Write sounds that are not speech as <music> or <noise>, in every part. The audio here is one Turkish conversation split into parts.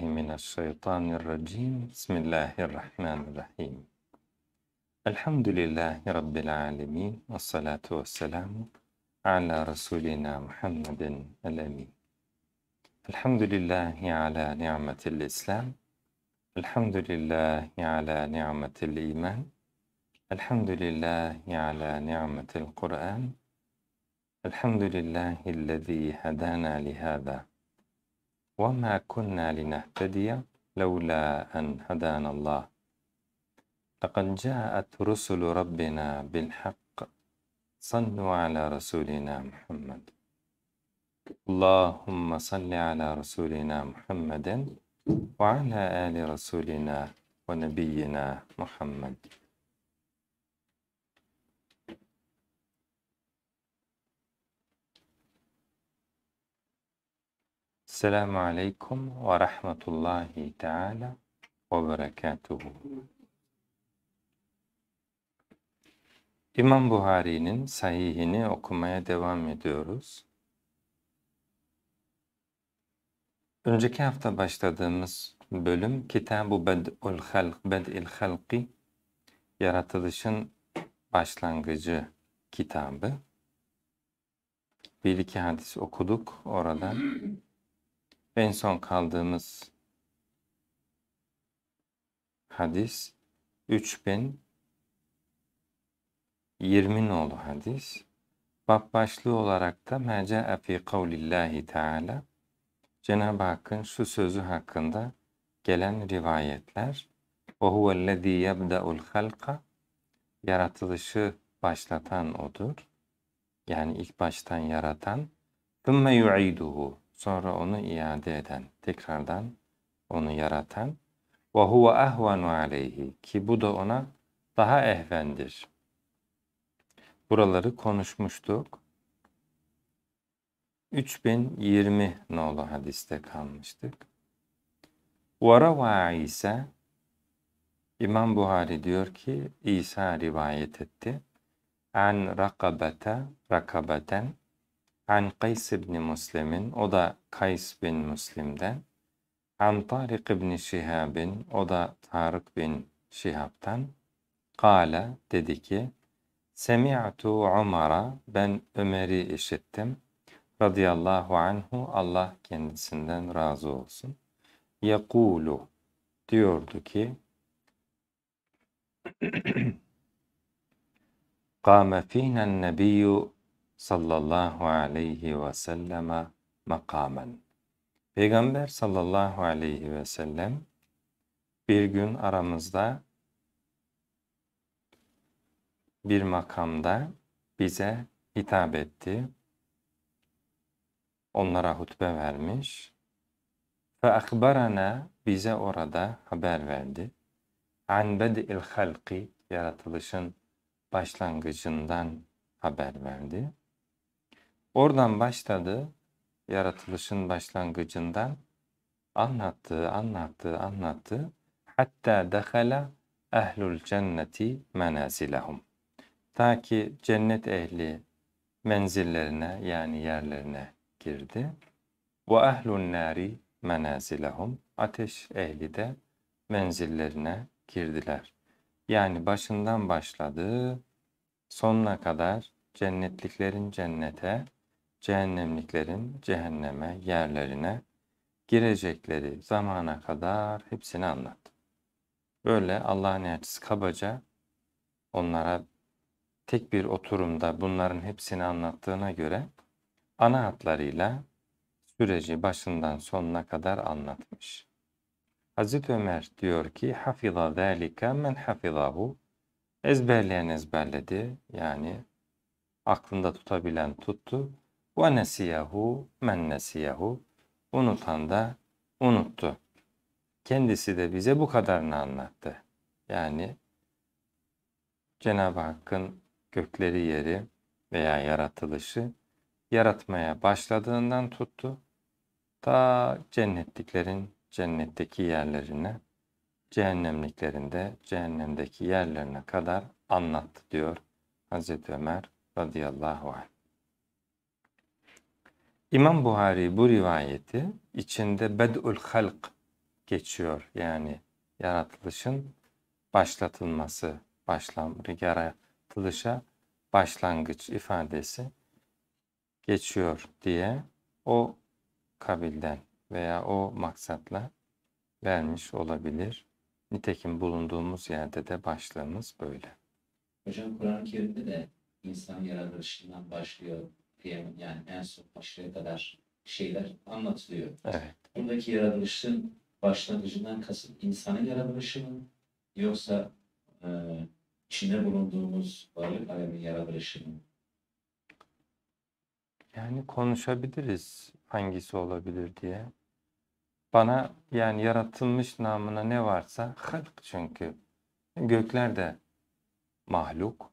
من الشيطان الرجيم بسم الله الرحمن الرحيم الحمد لله رب العالمين والصلاة والسلام على رسولنا محمد الأمين الحمد لله على نعمة الإسلام الحمد لله على نعمة الإيمان الحمد لله على نعمة القرآن الحمد لله الذي هدانا لهذا وما كنا لنهتدي لولا أن هدانا الله لقد جاءت رسل ربنا بالحق صلوا على رسولنا محمد اللهم صل على رسولنا محمد وعلى آل رسولنا ونبينا محمد Esselamu Aleyküm ve Rahmetullahi Teala ve Berekatuhu. İmam Buhari'nin sahihini okumaya devam ediyoruz. Önceki hafta başladığımız bölüm Kitab-ı Bed'ül Halk, Bed'il Halki, Yaratılışın Başlangıcı kitabı. Bir iki hadis okuduk oradan. En son kaldığımız hadis 3020 nolu hadis. Bab başlığı olarak da Mece fi kavlillahi teala Cenab-ı Hakk'ın şu sözü hakkında gelen rivayetler ve huvellezî yebde'ul halka yaratılışı başlatan odur. Yani ilk baştan yaratan. ثُمَّ يُعِيدُهُ sonra onu iade eden, tekrardan onu yaratan ve huve ehvenu aleyhi ki bu da ona daha ehvendir. Buraları konuşmuştuk. 3020 nolu hadiste kalmıştık. Varava İsa İmam Buhari diyor ki İsa rivayet etti. An rakabete rakabaten An Kays ibn Muslim'in, o da Kays bin Muslim'den. An Tarık ibn Şihab'in, o da Tarık bin Şihab'tan. Kale dedi ki, Semi'tu Umar'a, ben Ömer'i işittim. Radıyallahu anhu, Allah kendisinden razı olsun. Yekulu, diyordu ki, <clears throat> Kâme fînen nebiyyü sallallahu aleyhi ve selleme makamen. Peygamber sallallahu aleyhi ve sellem bir gün aramızda bir makamda bize hitap etti. Onlara hutbe vermiş. Ve akbarana bize orada haber verdi. An bed'il halki yaratılışın başlangıcından haber verdi. Oradan başladı, yaratılışın başlangıcından anlattı, anlattı, anlattı. Hatta dehala ehlul cenneti menazilahum. Ta ki cennet ehli menzillerine yani yerlerine girdi. Ve ehlun nari menazilahum. Ateş ehli de menzillerine girdiler. Yani başından başladı, sonuna kadar cennetliklerin cennete, cehennemliklerin cehenneme yerlerine girecekleri zamana kadar hepsini anlattı. Böyle Allah'ın elçisi kabaca onlara tek bir oturumda bunların hepsini anlattığına göre ana hatlarıyla süreci başından sonuna kadar anlatmış. Hazreti Ömer diyor ki hafıza zalika men hafizahu ezberleyen ezberledi yani aklında tutabilen tuttu ve nesiyehu men nesiyehu. Unutan da unuttu. Kendisi de bize bu kadarını anlattı. Yani Cenab-ı Hakk'ın gökleri yeri veya yaratılışı yaratmaya başladığından tuttu. Ta cennetliklerin cennetteki yerlerine, cehennemliklerin de cehennemdeki yerlerine kadar anlattı diyor Hazreti Ömer radıyallahu anh. İmam Buhari bu rivayeti içinde bed'ül halk geçiyor. Yani yaratılışın başlatılması, başlam, yaratılışa başlangıç ifadesi geçiyor diye o kabilden veya o maksatla vermiş olabilir. Nitekim bulunduğumuz yerde de başlığımız böyle. Hocam Kur'an-ı Kerim'de de insan yaratılışından başlıyor PM yani en son aşırıya kadar şeyler anlatılıyor. Evet. Buradaki yaratılışın başlangıcından kasıt insanın yaratılışı mı yoksa e, içinde bulunduğumuz varlık alemin yaratılışı mı? Yani konuşabiliriz hangisi olabilir diye. Bana yani yaratılmış namına ne varsa halk çünkü. Gökler de mahluk,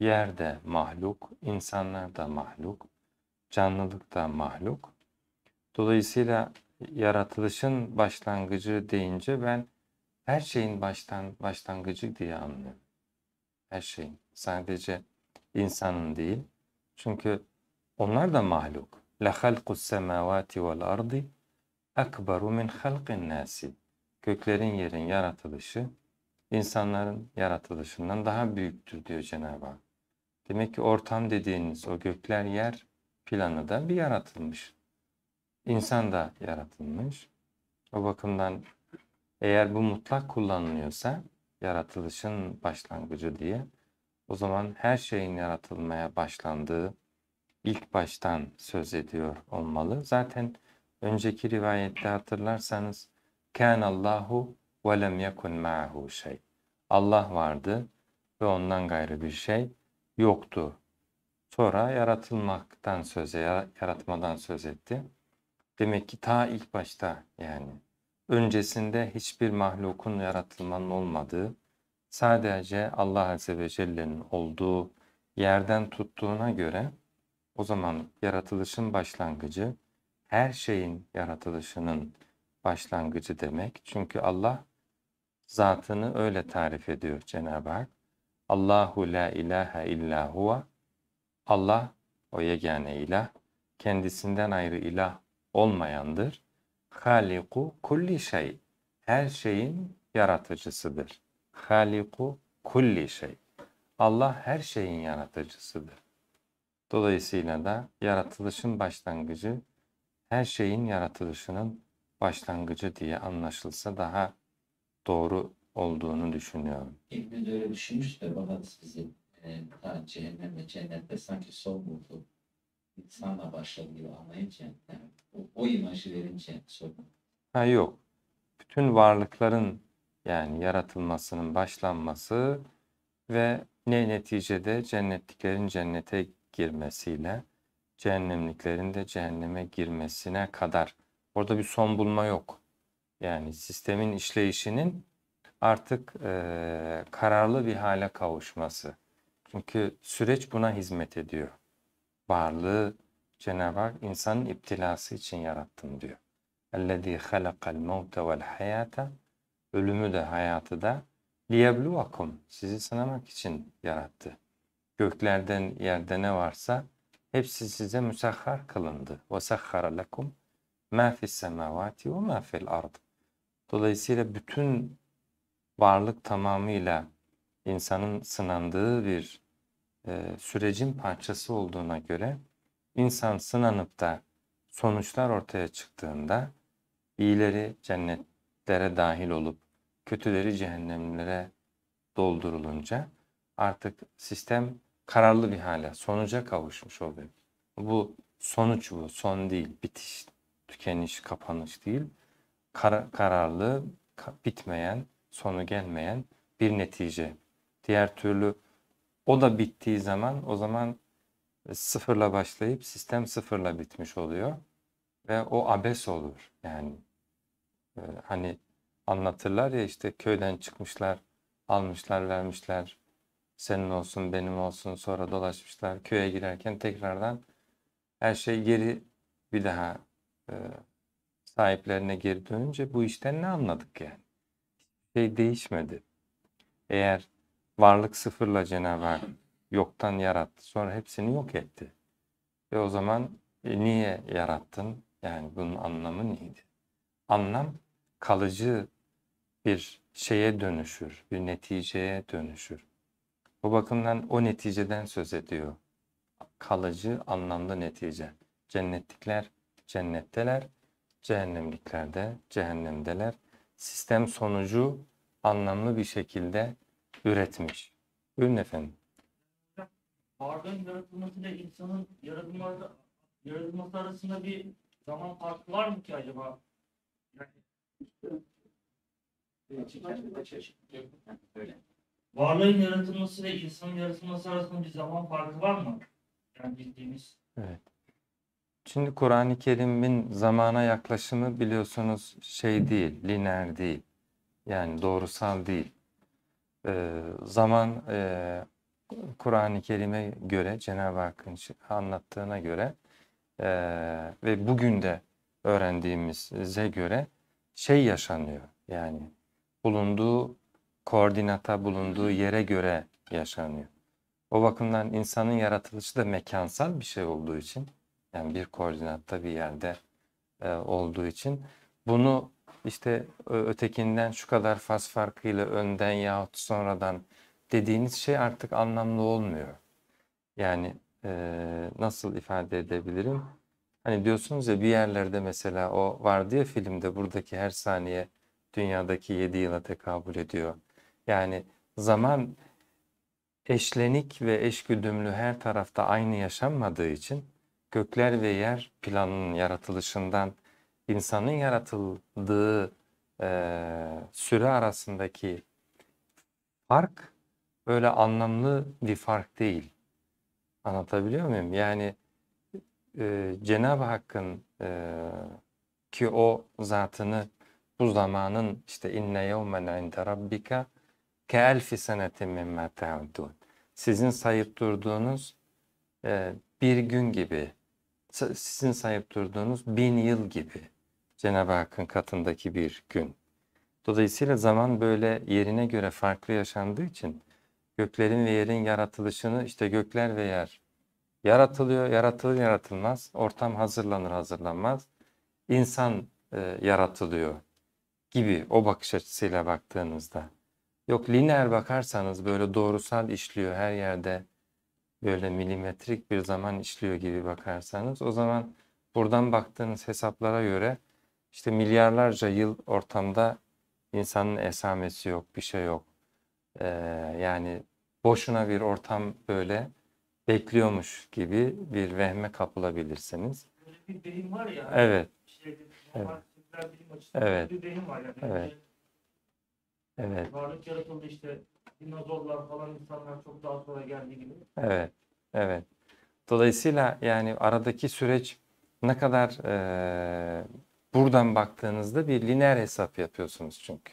Yer de mahluk, insanlar da mahluk, canlılık da mahluk. Dolayısıyla yaratılışın başlangıcı deyince ben her şeyin baştan başlangıcı diye anlıyorum. Her şeyin. Sadece insanın değil. Çünkü onlar da mahluk. La halqu semavati vel ardi akbaru min halqin nasi. Köklerin yerin yaratılışı insanların yaratılışından daha büyüktür diyor Cenab-ı Hak. Demek ki ortam dediğiniz o gökler yer planı da bir yaratılmış. İnsan da yaratılmış. O bakımdan eğer bu mutlak kullanılıyorsa yaratılışın başlangıcı diye o zaman her şeyin yaratılmaya başlandığı ilk baştan söz ediyor olmalı. Zaten önceki rivayette hatırlarsanız kan Allahu ve lem yekun ma'ahu şey. Allah vardı ve ondan gayrı bir şey yoktu. Sonra yaratılmaktan söze, yaratmadan söz etti. Demek ki ta ilk başta yani öncesinde hiçbir mahlukun yaratılmanın olmadığı, sadece Allah Azze ve Celle'nin olduğu yerden tuttuğuna göre o zaman yaratılışın başlangıcı her şeyin yaratılışının başlangıcı demek. Çünkü Allah zatını öyle tarif ediyor Cenab-ı Hak. Allahu la ilahe illa huve. Allah o yegane ilah, kendisinden ayrı ilah olmayandır. Haliku kulli şey, her şeyin yaratıcısıdır. Haliku kulli şey. Allah her şeyin yaratıcısıdır. Dolayısıyla da yaratılışın başlangıcı her şeyin yaratılışının başlangıcı diye anlaşılsa daha doğru olduğunu düşünüyorum. İbn de öyle düşünmüş de Balat bizim e, cehennem ve cennette sanki soğumudu. İnsanla başladı gibi anlayınca yani o, o imajı verince soğumudu. Ha yok. Bütün varlıkların yani yaratılmasının başlanması ve ne neticede cennetliklerin cennete girmesiyle cehennemliklerin de cehenneme girmesine kadar orada bir son bulma yok. Yani sistemin işleyişinin artık e, kararlı bir hale kavuşması. Çünkü süreç buna hizmet ediyor. Varlığı Cenab-ı Hak insanın iptilası için yarattım diyor. اَلَّذ۪ي خَلَقَ الْمَوْتَ وَالْحَيَاتَ Ölümü de hayatı da لِيَبْلُوَكُمْ Sizi sınamak için yarattı. Göklerden yerde ne varsa hepsi size müsahhar kılındı. وَسَخَّرَ لَكُمْ مَا فِي السَّمَاوَاتِ وَمَا فِي الْأَرْضِ Dolayısıyla bütün varlık tamamıyla insanın sınandığı bir e, sürecin parçası olduğuna göre insan sınanıp da sonuçlar ortaya çıktığında iyileri cennetlere dahil olup kötüleri cehennemlere doldurulunca artık sistem kararlı bir hale, sonuca kavuşmuş oluyor. Bu sonuç bu, son değil, bitiş, tükeniş, kapanış değil. Kar kararlı, ka bitmeyen, sonu gelmeyen bir netice. Diğer türlü o da bittiği zaman o zaman sıfırla başlayıp sistem sıfırla bitmiş oluyor ve o abes olur. Yani e, hani anlatırlar ya işte köyden çıkmışlar, almışlar, vermişler. Senin olsun, benim olsun. Sonra dolaşmışlar. Köye girerken tekrardan her şey geri bir daha e, sahiplerine geri dönünce bu işten ne anladık yani? şey değişmedi. Eğer varlık sıfırla Cenab-ı yoktan yarattı sonra hepsini yok etti. Ve o zaman e, niye yarattın? Yani bunun anlamı neydi? Anlam kalıcı bir şeye dönüşür, bir neticeye dönüşür. Bu bakımdan o neticeden söz ediyor. Kalıcı anlamlı netice. Cennetlikler cennetteler, cehennemlikler de cehennemdeler sistem sonucu anlamlı bir şekilde üretmiş. Buyurun efendim. Varlığın yaratılması ile insanın yaratılması, yaratılması arasında bir zaman farkı var mı ki acaba? Yani, Varlığın yaratılması ile insanın yaratılması arasında bir zaman farkı var mı? Yani bildiğimiz. Evet. Şimdi Kur'an-ı Kerim'in zamana yaklaşımı biliyorsunuz şey değil, lineer değil. Yani doğrusal değil. Ee, zaman e, Kur'an-ı Kerim'e göre, Cenab-ı Hakk'ın anlattığına göre e, ve bugün de öğrendiğimize göre şey yaşanıyor. Yani bulunduğu koordinata, bulunduğu yere göre yaşanıyor. O bakımdan insanın yaratılışı da mekansal bir şey olduğu için yani bir koordinatta bir yerde e, olduğu için bunu işte ötekinden şu kadar faz farkıyla önden yahut sonradan dediğiniz şey artık anlamlı olmuyor. Yani e, nasıl ifade edebilirim? Hani diyorsunuz ya bir yerlerde mesela o vardı ya filmde buradaki her saniye dünyadaki 7 yıla tekabül ediyor. Yani zaman eşlenik ve eşgüdümlü her tarafta aynı yaşanmadığı için gökler ve yer planının yaratılışından insanın yaratıldığı e, süre arasındaki fark öyle anlamlı bir fark değil. Anlatabiliyor muyum? Yani e, Cenab-ı Hakk'ın e, ki o zatını bu zamanın işte inne yevmen inde rabbika ke elfi senetin mimme Sizin sayıp durduğunuz e, bir gün gibi sizin sahip durduğunuz bin yıl gibi Cenab-ı Hakk'ın katındaki bir gün. Dolayısıyla zaman böyle yerine göre farklı yaşandığı için göklerin ve yerin yaratılışını işte gökler ve yer yaratılıyor, yaratılır yaratılmaz, ortam hazırlanır hazırlanmaz, insan e, yaratılıyor gibi o bakış açısıyla baktığınızda. Yok lineer bakarsanız böyle doğrusal işliyor her yerde böyle milimetrik bir zaman işliyor gibi bakarsanız o zaman buradan baktığınız hesaplara göre işte milyarlarca yıl ortamda insanın esamesi yok, bir şey yok. Ee, yani boşuna bir ortam böyle bekliyormuş gibi bir vehme kapılabilirsiniz. Böyle bir deyim var ya. Evet. Şeyde, evet. Evet. evet. Yani evet. Varlık yaratıldı işte dinozorlar falan insanlar çok daha sonra geldi gibi. Evet, evet. Dolayısıyla yani aradaki süreç ne kadar e, buradan baktığınızda bir lineer hesap yapıyorsunuz çünkü.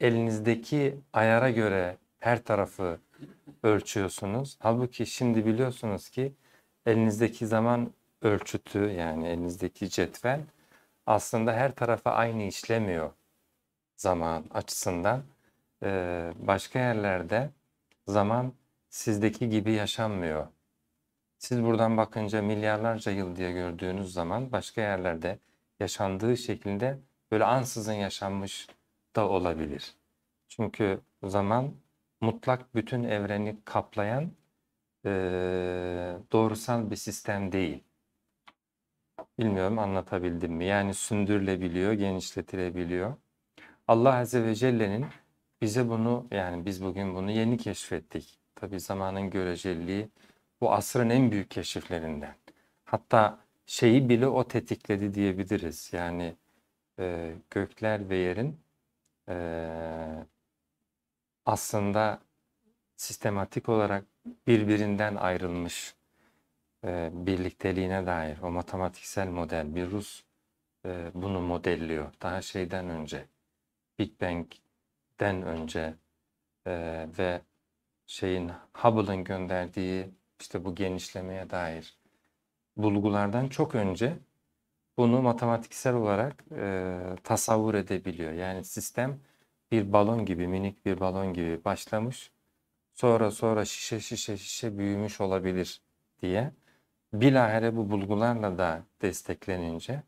Elinizdeki ayara göre her tarafı ölçüyorsunuz. Halbuki şimdi biliyorsunuz ki elinizdeki zaman ölçütü yani elinizdeki cetvel aslında her tarafa aynı işlemiyor zaman açısından. Ee, başka yerlerde zaman sizdeki gibi yaşanmıyor. Siz buradan bakınca milyarlarca yıl diye gördüğünüz zaman başka yerlerde yaşandığı şekilde böyle ansızın yaşanmış da olabilir. Çünkü zaman mutlak bütün evreni kaplayan e, doğrusal bir sistem değil. Bilmiyorum anlatabildim mi? Yani sündürülebiliyor, genişletilebiliyor. Allah Azze ve Celle'nin bize bunu yani biz bugün bunu yeni keşfettik. Tabi zamanın göreceliliği bu asrın en büyük keşiflerinden. Hatta şeyi bile o tetikledi diyebiliriz. Yani e, gökler ve yerin e, aslında sistematik olarak birbirinden ayrılmış e, birlikteliğine dair o matematiksel model bir Rus e, bunu modelliyor. Daha şeyden önce Big Bang den önce e, ve şeyin Hubble'ın gönderdiği işte bu genişlemeye dair bulgulardan çok önce bunu matematiksel olarak e, tasavvur edebiliyor. Yani sistem bir balon gibi, minik bir balon gibi başlamış. Sonra sonra şişe şişe şişe büyümüş olabilir diye. Bilahare bu bulgularla da desteklenince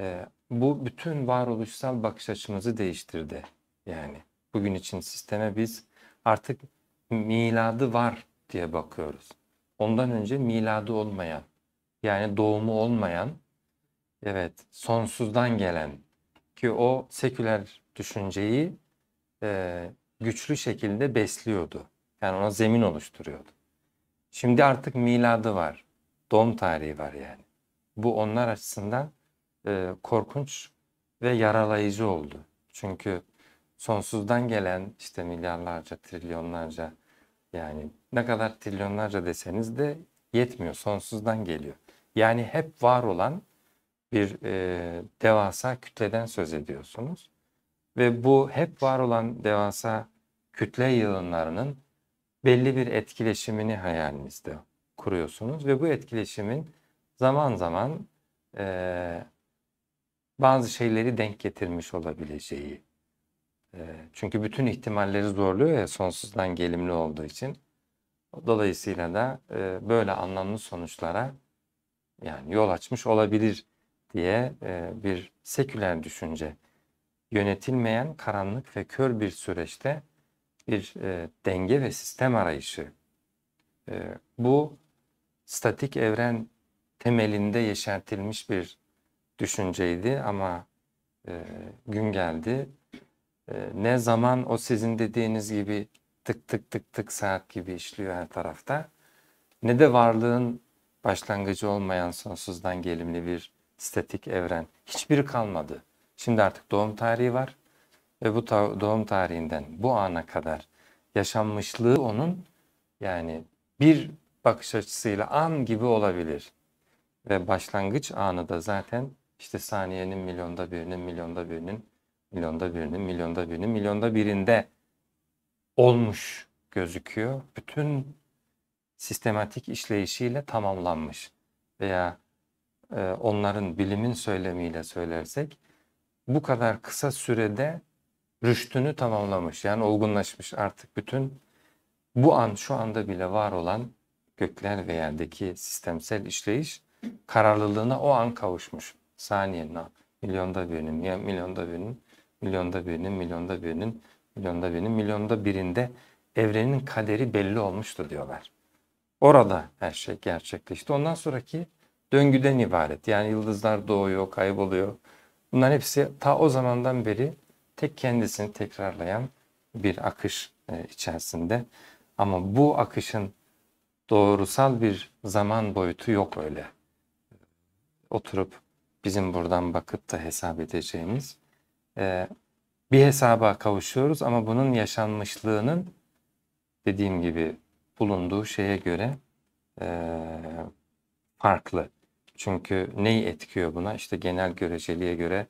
e, bu bütün varoluşsal bakış açımızı değiştirdi. Yani bugün için sisteme biz artık miladı var diye bakıyoruz. Ondan önce miladı olmayan yani doğumu olmayan evet sonsuzdan gelen ki o seküler düşünceyi e, güçlü şekilde besliyordu. Yani ona zemin oluşturuyordu. Şimdi artık miladı var. Doğum tarihi var yani. Bu onlar açısından e, korkunç ve yaralayıcı oldu. Çünkü sonsuzdan gelen işte milyarlarca, trilyonlarca yani ne kadar trilyonlarca deseniz de yetmiyor. Sonsuzdan geliyor. Yani hep var olan bir e, devasa kütleden söz ediyorsunuz. Ve bu hep var olan devasa kütle yığınlarının belli bir etkileşimini hayalinizde kuruyorsunuz. Ve bu etkileşimin zaman zaman e, bazı şeyleri denk getirmiş olabileceği, ee, çünkü bütün ihtimalleri zorluyor ya sonsuzdan gelimli olduğu için. Dolayısıyla da e, böyle anlamlı sonuçlara yani yol açmış olabilir diye e, bir seküler düşünce yönetilmeyen karanlık ve kör bir süreçte bir e, denge ve sistem arayışı. Bu statik evren temelinde yeşertilmiş bir düşünceydi ama gün geldi ee, ne zaman o sizin dediğiniz gibi tık tık tık tık saat gibi işliyor her tarafta. Ne de varlığın başlangıcı olmayan sonsuzdan gelimli bir statik evren. Hiçbiri kalmadı. Şimdi artık doğum tarihi var ve bu ta doğum tarihinden bu ana kadar yaşanmışlığı onun yani bir bakış açısıyla an gibi olabilir. Ve başlangıç anı da zaten işte saniyenin milyonda birinin milyonda birinin milyonda birinin, milyonda birinin, milyonda birinde olmuş gözüküyor. Bütün sistematik işleyişiyle tamamlanmış veya e, onların bilimin söylemiyle söylersek bu kadar kısa sürede rüştünü tamamlamış yani olgunlaşmış artık bütün bu an şu anda bile var olan gökler ve yerdeki sistemsel işleyiş kararlılığına o an kavuşmuş. Saniyenin milyonda birinin, milyonda birinin milyonda birinin, milyonda birinin, milyonda birinin, milyonda birinde evrenin kaderi belli olmuştu diyorlar. Orada her şey gerçekleşti. Ondan sonraki döngüden ibaret. Yani yıldızlar doğuyor, kayboluyor. Bunların hepsi ta o zamandan beri tek kendisini tekrarlayan bir akış e, içerisinde. Ama bu akışın doğrusal bir zaman boyutu yok öyle. Oturup bizim buradan bakıp da hesap edeceğimiz ee, bir hesaba kavuşuyoruz ama bunun yaşanmışlığının dediğim gibi bulunduğu şeye göre e, farklı. Çünkü neyi etkiyor buna? İşte genel göreceliğe göre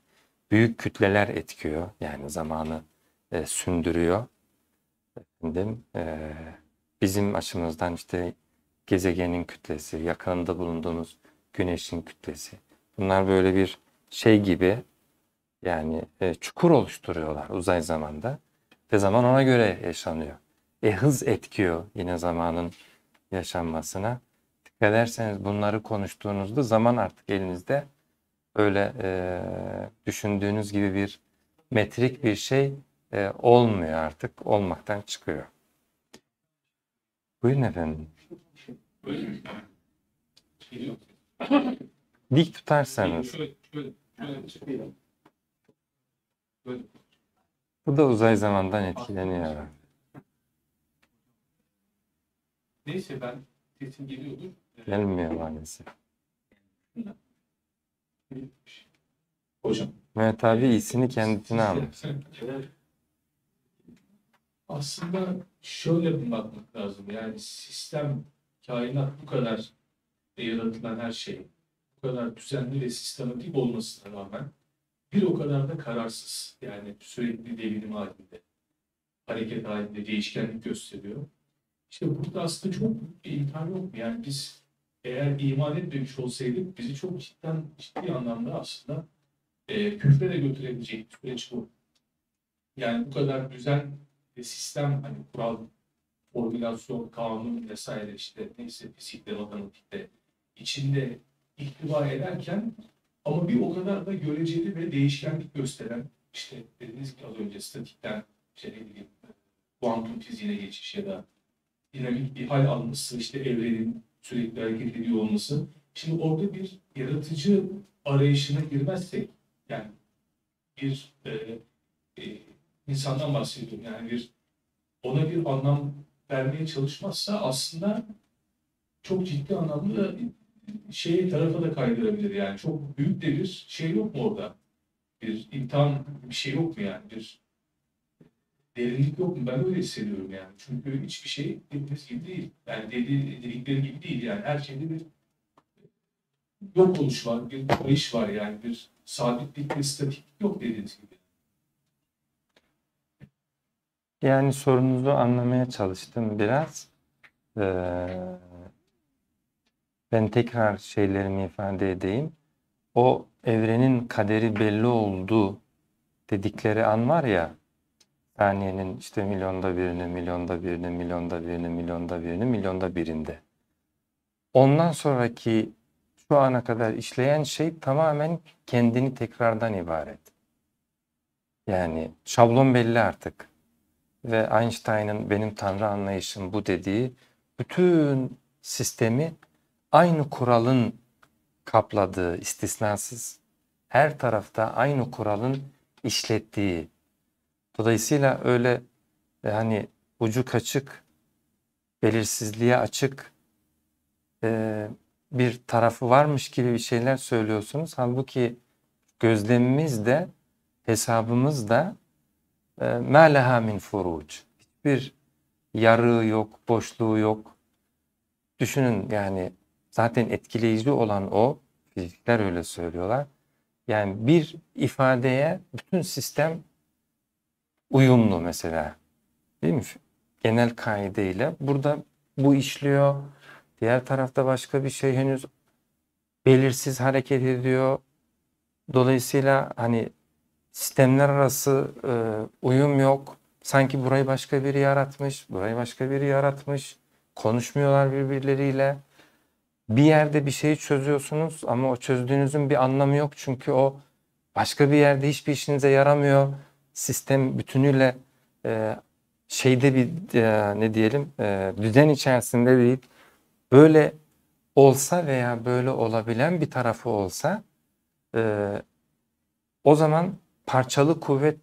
büyük kütleler etkiyor. Yani zamanı e, sündürüyor. Efendim, e, bizim açımızdan işte gezegenin kütlesi, yakınında bulunduğumuz güneşin kütlesi. Bunlar böyle bir şey gibi yani e, çukur oluşturuyorlar uzay zamanda ve zaman ona göre yaşanıyor. E hız etkiyor yine zamanın yaşanmasına. Dikkat ederseniz bunları konuştuğunuzda zaman artık elinizde öyle e, düşündüğünüz gibi bir metrik bir şey e, olmuyor artık. Olmaktan çıkıyor. Buyurun efendim. Dik tutarsanız. şöyle, şöyle, şöyle. Bu da uzay zamandan etkileniyor. Neyse ben sesim geliyordu. Ee, Gelmiyor maalesef. Hocam. Mehmet abi iyisini kendine almış. Aslında şöyle bakmak lazım. Yani sistem, kainat bu kadar yaratılan her şey, bu kadar düzenli ve sistematik olmasına rağmen bir o kadar da kararsız. Yani sürekli devinim halinde, hareket halinde değişkenlik gösteriyor. İşte burada aslında çok bir imkan yok. mu Yani biz eğer iman etmemiş olsaydık bizi çok cidden, ciddi anlamda aslında e, küfre de götürebilecek süreç bu. Yani bu kadar düzen ve sistem hani kural, formülasyon kanun vesaire işte neyse fizikte, matematikte içinde ihtiva ederken ama bir o kadar da göreceli ve değişkenlik gösteren işte dediğiniz gibi az önce statikten şey ne bileyim kuantum fiziğine geçiş ya da dinamik bir hal alması, işte evrenin sürekli hareket ediyor olması. Şimdi orada bir yaratıcı arayışına girmezsek, yani bir e, e, insandan bahsediyorum, yani bir ona bir anlam vermeye çalışmazsa aslında çok ciddi anlamda şeyi tarafa da kaydırabilir yani. Çok büyük de bir şey yok mu orada? Bir imtihan bir şey yok mu yani? Bir derinlik yok mu? Ben öyle hissediyorum yani. Çünkü hiçbir şey dediğimiz gibi değil. Yani dedi, dedikleri gibi değil yani. Her şeyde bir yok oluş var, bir kayış var yani. Bir sabitlik bir statiklik yok dediğiniz gibi. Yani sorunuzu anlamaya çalıştım biraz. Ee, ben tekrar şeylerimi ifade edeyim. O evrenin kaderi belli oldu dedikleri an var ya, saniyenin işte milyonda birini, milyonda birini, milyonda birini, milyonda birini, milyonda birinde. Ondan sonraki şu ana kadar işleyen şey tamamen kendini tekrardan ibaret. Yani şablon belli artık. Ve Einstein'ın benim tanrı anlayışım bu dediği bütün sistemi aynı kuralın kapladığı istisnasız her tarafta aynı kuralın işlettiği. Dolayısıyla öyle e, hani ucu kaçık, belirsizliğe açık e, bir tarafı varmış gibi bir şeyler söylüyorsunuz. Halbuki gözlemimiz de hesabımız da مَا لَهَا مِنْ فُرُوج Hiçbir yarığı yok, boşluğu yok. Düşünün yani Zaten etkileyici olan o, fizikler öyle söylüyorlar. Yani bir ifadeye bütün sistem uyumlu mesela. Değil mi? Genel kaideyle. Burada bu işliyor. Diğer tarafta başka bir şey henüz belirsiz hareket ediyor. Dolayısıyla hani sistemler arası e, uyum yok. Sanki burayı başka biri yaratmış, burayı başka biri yaratmış. Konuşmuyorlar birbirleriyle bir yerde bir şeyi çözüyorsunuz ama o çözdüğünüzün bir anlamı yok çünkü o başka bir yerde hiçbir işinize yaramıyor. Sistem bütünüyle e, şeyde bir e, ne diyelim e, düzen içerisinde değil. Böyle olsa veya böyle olabilen bir tarafı olsa e, o zaman parçalı kuvvet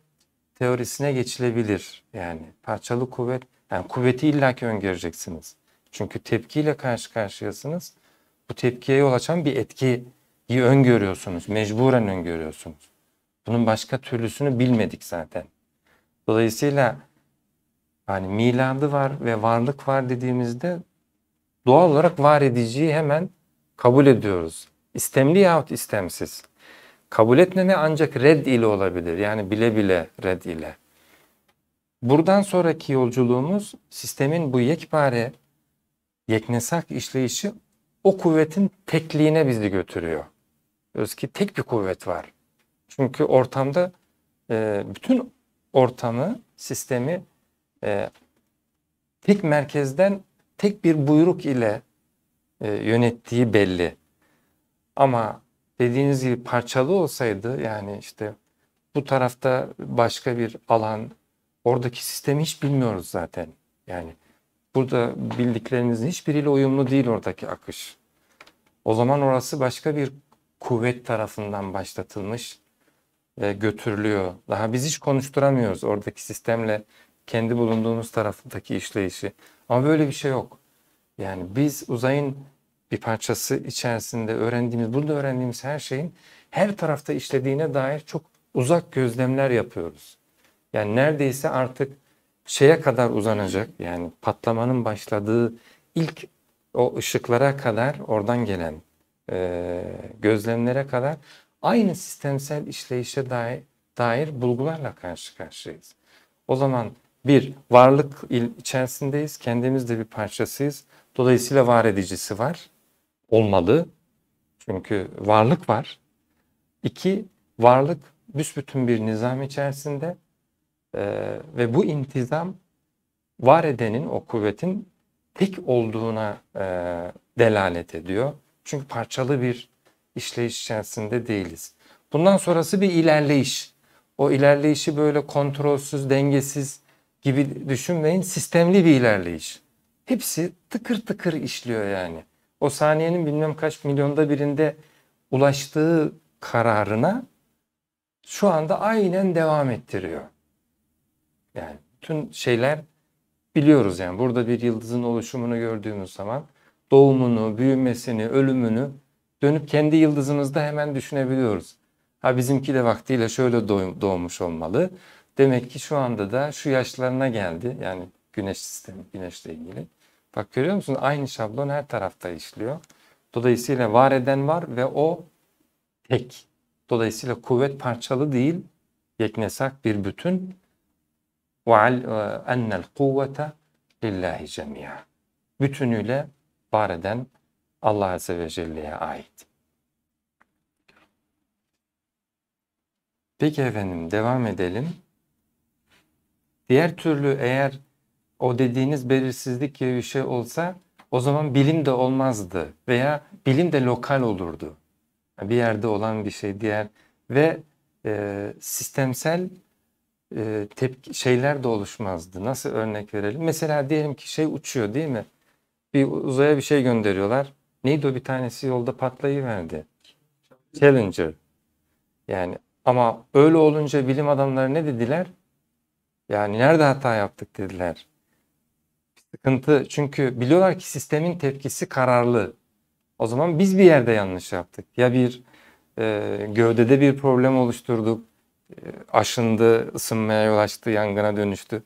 teorisine geçilebilir. Yani parçalı kuvvet yani kuvveti illaki öngöreceksiniz. Çünkü tepkiyle karşı karşıyasınız bu tepkiye yol açan bir etkiyi öngörüyorsunuz. Mecburen öngörüyorsunuz. Bunun başka türlüsünü bilmedik zaten. Dolayısıyla hani miladı var ve varlık var dediğimizde doğal olarak var ediciyi hemen kabul ediyoruz. İstemli yahut istemsiz. Kabul etme ne ancak red ile olabilir. Yani bile bile red ile. Buradan sonraki yolculuğumuz sistemin bu yekpare yeknesak işleyişi o kuvvetin tekliğine bizi götürüyor. Diyoruz ki tek bir kuvvet var. Çünkü ortamda e, bütün ortamı, sistemi e, tek merkezden tek bir buyruk ile e, yönettiği belli. Ama dediğiniz gibi parçalı olsaydı yani işte bu tarafta başka bir alan, oradaki sistemi hiç bilmiyoruz zaten. Yani burada bildiklerinizin hiçbiriyle uyumlu değil oradaki akış. O zaman orası başka bir kuvvet tarafından başlatılmış ve götürülüyor. Daha biz hiç konuşturamıyoruz oradaki sistemle kendi bulunduğumuz tarafındaki işleyişi. Ama böyle bir şey yok. Yani biz uzayın bir parçası içerisinde öğrendiğimiz, burada öğrendiğimiz her şeyin her tarafta işlediğine dair çok uzak gözlemler yapıyoruz. Yani neredeyse artık şeye kadar uzanacak. Yani patlamanın başladığı ilk o ışıklara kadar oradan gelen e, gözlemlere kadar aynı sistemsel işleyişe dair, dair bulgularla karşı karşıyayız. O zaman bir varlık içerisindeyiz, kendimiz de bir parçasıyız. Dolayısıyla var edicisi var, olmalı. Çünkü varlık var. İki, varlık büsbütün bir nizam içerisinde ee, ve bu intizam var edenin o kuvvetin tek olduğuna e, delalet ediyor. Çünkü parçalı bir işleyiş içerisinde değiliz. Bundan sonrası bir ilerleyiş. O ilerleyişi böyle kontrolsüz, dengesiz gibi düşünmeyin. Sistemli bir ilerleyiş. Hepsi tıkır tıkır işliyor yani. O saniyenin bilmem kaç milyonda birinde ulaştığı kararına şu anda aynen devam ettiriyor. Yani bütün şeyler biliyoruz yani. Burada bir yıldızın oluşumunu gördüğümüz zaman doğumunu, büyümesini, ölümünü dönüp kendi yıldızımızda hemen düşünebiliyoruz. Ha bizimki de vaktiyle şöyle doğmuş olmalı. Demek ki şu anda da şu yaşlarına geldi. Yani güneş sistemi, güneşle ilgili. Bak görüyor musun? Aynı şablon her tarafta işliyor. Dolayısıyla var eden var ve o tek. Dolayısıyla kuvvet parçalı değil, yeknesak bir bütün ve اَنَّ الْقُوَّةَ لِلّٰهِ جَمِيعًا Bütünüyle var eden Allah Azze ve Celle'ye ait. Peki efendim devam edelim. Diğer türlü eğer o dediğiniz belirsizlik gibi bir şey olsa o zaman bilim de olmazdı veya bilim de lokal olurdu. Bir yerde olan bir şey diğer ve e, sistemsel e, tepki şeyler de oluşmazdı. Nasıl örnek verelim? Mesela diyelim ki şey uçuyor değil mi? Bir uzaya bir şey gönderiyorlar. Neydi o bir tanesi yolda patlayıverdi. Challenger. Yani ama öyle olunca bilim adamları ne dediler? Yani nerede hata yaptık dediler. Sıkıntı çünkü biliyorlar ki sistemin tepkisi kararlı. O zaman biz bir yerde yanlış yaptık. Ya bir e, gövdede bir problem oluşturduk e, aşındı, ısınmaya yol açtı, yangına dönüştü.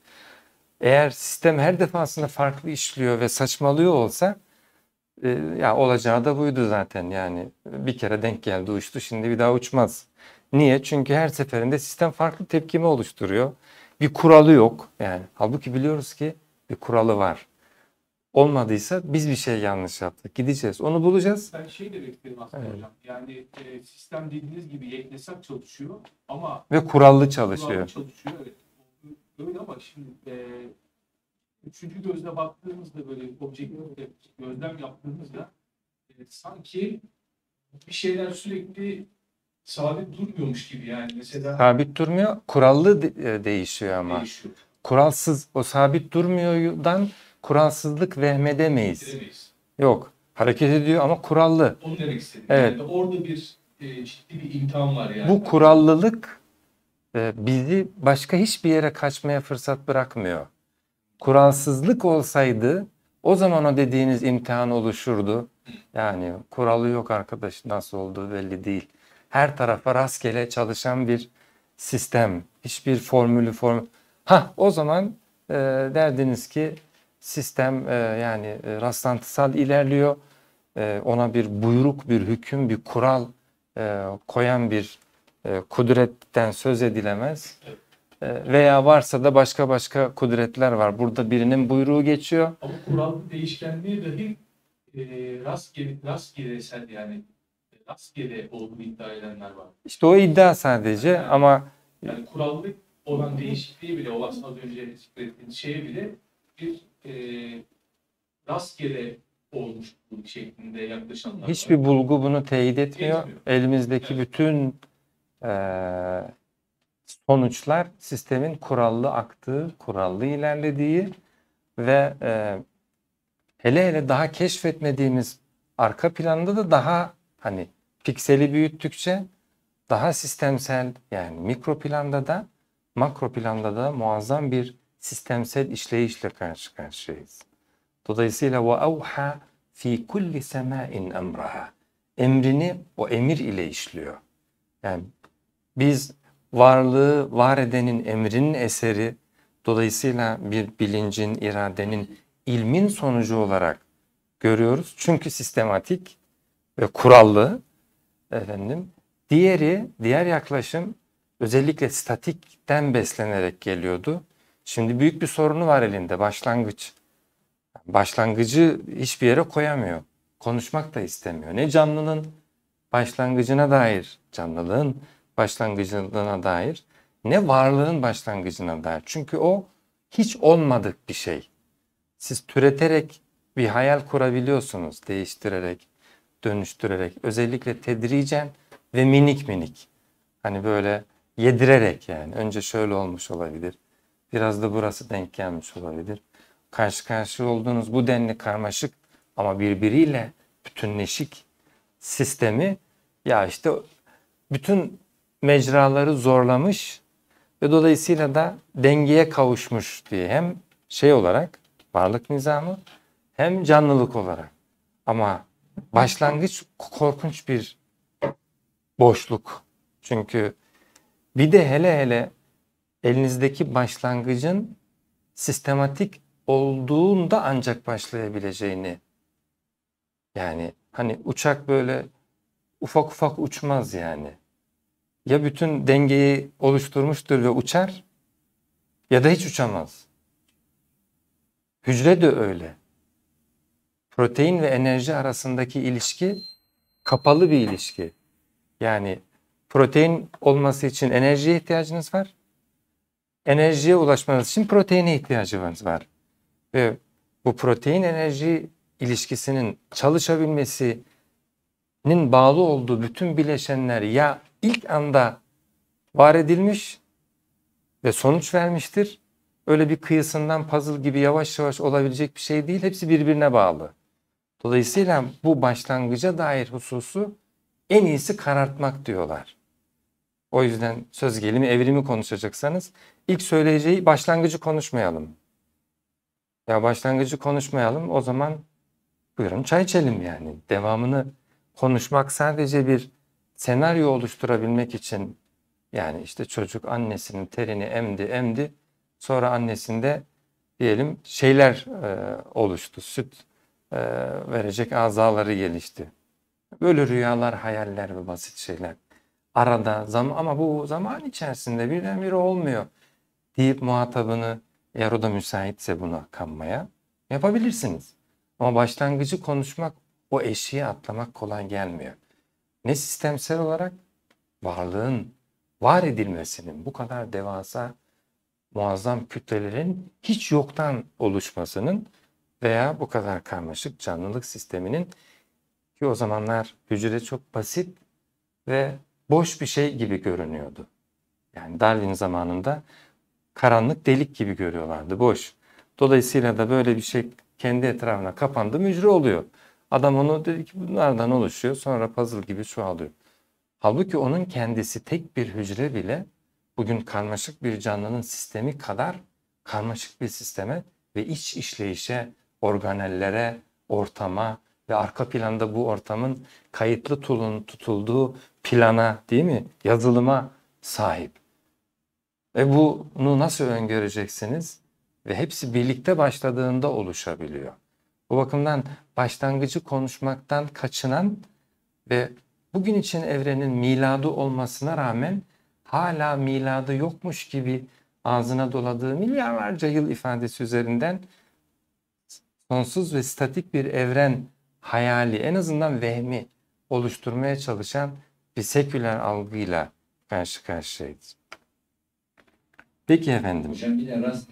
Eğer sistem her defasında farklı işliyor ve saçmalıyor olsa e, ya olacağı da buydu zaten yani bir kere denk geldi uçtu şimdi bir daha uçmaz. Niye? Çünkü her seferinde sistem farklı tepkimi oluşturuyor. Bir kuralı yok yani. Halbuki biliyoruz ki bir kuralı var olmadıysa biz bir şey yanlış yaptık. Gideceğiz. Onu bulacağız. Ben şey de beklerim aslında evet. hocam. Yani e, sistem dediğiniz gibi yeknesak çalışıyor ama ve kurallı çalışıyor. Kurallı çalışıyor. Evet. Öyle ama şimdi e, üçüncü gözle baktığımızda böyle objektif gözlem yaptığımızda e, sanki bir şeyler sürekli sabit durmuyormuş gibi yani mesela. Sabit durmuyor. Kurallı de- e, değişiyor ama. Değişiyor. Kuralsız o sabit durmuyordan kuralsızlık vehmedemeyiz. Yok. Hareket ediyor ama kurallı. Onu demek istedim. Evet. Yani orada bir e, ciddi bir imtihan var yani. Bu kurallılık e, bizi başka hiçbir yere kaçmaya fırsat bırakmıyor. Kuralsızlık olsaydı o zaman o dediğiniz imtihan oluşurdu. Yani kuralı yok arkadaş nasıl olduğu belli değil. Her tarafa rastgele çalışan bir sistem. Hiçbir formülü form. Ha o zaman e, derdiniz ki sistem e, yani e, rastlantısal ilerliyor. E, ona bir buyruk, bir hüküm, bir kural koyan bir kudretten söz edilemez. veya varsa da başka başka kudretler var. Burada birinin buyruğu geçiyor. Ama kural değişkenliği dahi rastgele, rastgelesel yani rastgele olduğunu iddia edenler var. İşte o iddia sadece yani, ama yani kurallık olan değişikliği bile o aslında önce zikrettiğiniz şeye bile bir e, rastgele olmuş şeklinde yaklaşanlar. Hiçbir bulgu bunu teyit etmiyor. etmiyor. Elimizdeki evet. bütün e, sonuçlar sistemin kurallı aktığı, kurallı ilerlediği ve e, hele hele daha keşfetmediğimiz arka planda da daha hani pikseli büyüttükçe daha sistemsel yani mikro planda da makro planda da muazzam bir sistemsel işleyişle karşı karşıyayız. Dolayısıyla ve avha fi kulli semain emraha. Emrini o emir ile işliyor. Yani biz varlığı var edenin emrinin eseri dolayısıyla bir bilincin, iradenin, ilmin sonucu olarak görüyoruz. Çünkü sistematik ve kurallı efendim. Diğeri, diğer yaklaşım özellikle statikten beslenerek geliyordu. Şimdi büyük bir sorunu var elinde başlangıç. Başlangıcı hiçbir yere koyamıyor. Konuşmak da istemiyor. Ne canlının başlangıcına dair, canlılığın başlangıcına dair ne varlığın başlangıcına dair. Çünkü o hiç olmadık bir şey. Siz türeterek bir hayal kurabiliyorsunuz, değiştirerek, dönüştürerek, özellikle tedricen ve minik minik. Hani böyle yedirerek yani önce şöyle olmuş olabilir, Biraz da burası denk gelmiş olabilir. Karşı karşıya olduğunuz bu denli karmaşık ama birbiriyle bütünleşik sistemi ya işte bütün mecraları zorlamış ve dolayısıyla da dengeye kavuşmuş diye hem şey olarak varlık nizamı hem canlılık olarak. Ama başlangıç korkunç bir boşluk. Çünkü bir de hele hele elinizdeki başlangıcın sistematik olduğunda ancak başlayabileceğini yani hani uçak böyle ufak ufak uçmaz yani. Ya bütün dengeyi oluşturmuştur ve uçar ya da hiç uçamaz. Hücre de öyle. Protein ve enerji arasındaki ilişki kapalı bir ilişki. Yani protein olması için enerjiye ihtiyacınız var enerjiye ulaşmanız için proteine ihtiyacınız var. Ve bu protein enerji ilişkisinin çalışabilmesinin bağlı olduğu bütün bileşenler ya ilk anda var edilmiş ve sonuç vermiştir. Öyle bir kıyısından puzzle gibi yavaş yavaş olabilecek bir şey değil. Hepsi birbirine bağlı. Dolayısıyla bu başlangıca dair hususu en iyisi karartmak diyorlar. O yüzden söz gelimi evrimi konuşacaksanız ilk söyleyeceği başlangıcı konuşmayalım. Ya başlangıcı konuşmayalım o zaman buyurun çay içelim yani. Devamını konuşmak sadece bir senaryo oluşturabilmek için yani işte çocuk annesinin terini emdi emdi sonra annesinde diyelim şeyler e, oluştu. Süt e, verecek azaları gelişti. Böyle rüyalar, hayaller ve basit şeyler arada zaman ama bu zaman içerisinde birdenbire olmuyor deyip muhatabını eğer o da müsaitse buna kanmaya yapabilirsiniz. Ama başlangıcı konuşmak o eşiği atlamak kolay gelmiyor. Ne sistemsel olarak varlığın var edilmesinin bu kadar devasa muazzam kütlelerin hiç yoktan oluşmasının veya bu kadar karmaşık canlılık sisteminin ki o zamanlar hücre çok basit ve boş bir şey gibi görünüyordu. Yani Darwin zamanında karanlık delik gibi görüyorlardı, boş. Dolayısıyla da böyle bir şey kendi etrafına kapandı, mücre oluyor. Adam onu dedi ki bunlardan oluşuyor, sonra puzzle gibi çoğalıyor. Halbuki onun kendisi tek bir hücre bile bugün karmaşık bir canlının sistemi kadar karmaşık bir sisteme ve iç işleyişe, organellere, ortama ve arka planda bu ortamın kayıtlı tulun tutulduğu plana değil mi? Yazılıma sahip. Ve bunu nasıl öngöreceksiniz? Ve hepsi birlikte başladığında oluşabiliyor. Bu bakımdan başlangıcı konuşmaktan kaçınan ve bugün için evrenin miladı olmasına rağmen hala miladı yokmuş gibi ağzına doladığı milyarlarca yıl ifadesi üzerinden sonsuz ve statik bir evren hayali en azından vehmi oluşturmaya çalışan bir seküler algıyla karşı karşıyayız. Peki efendim. Hocam yine rast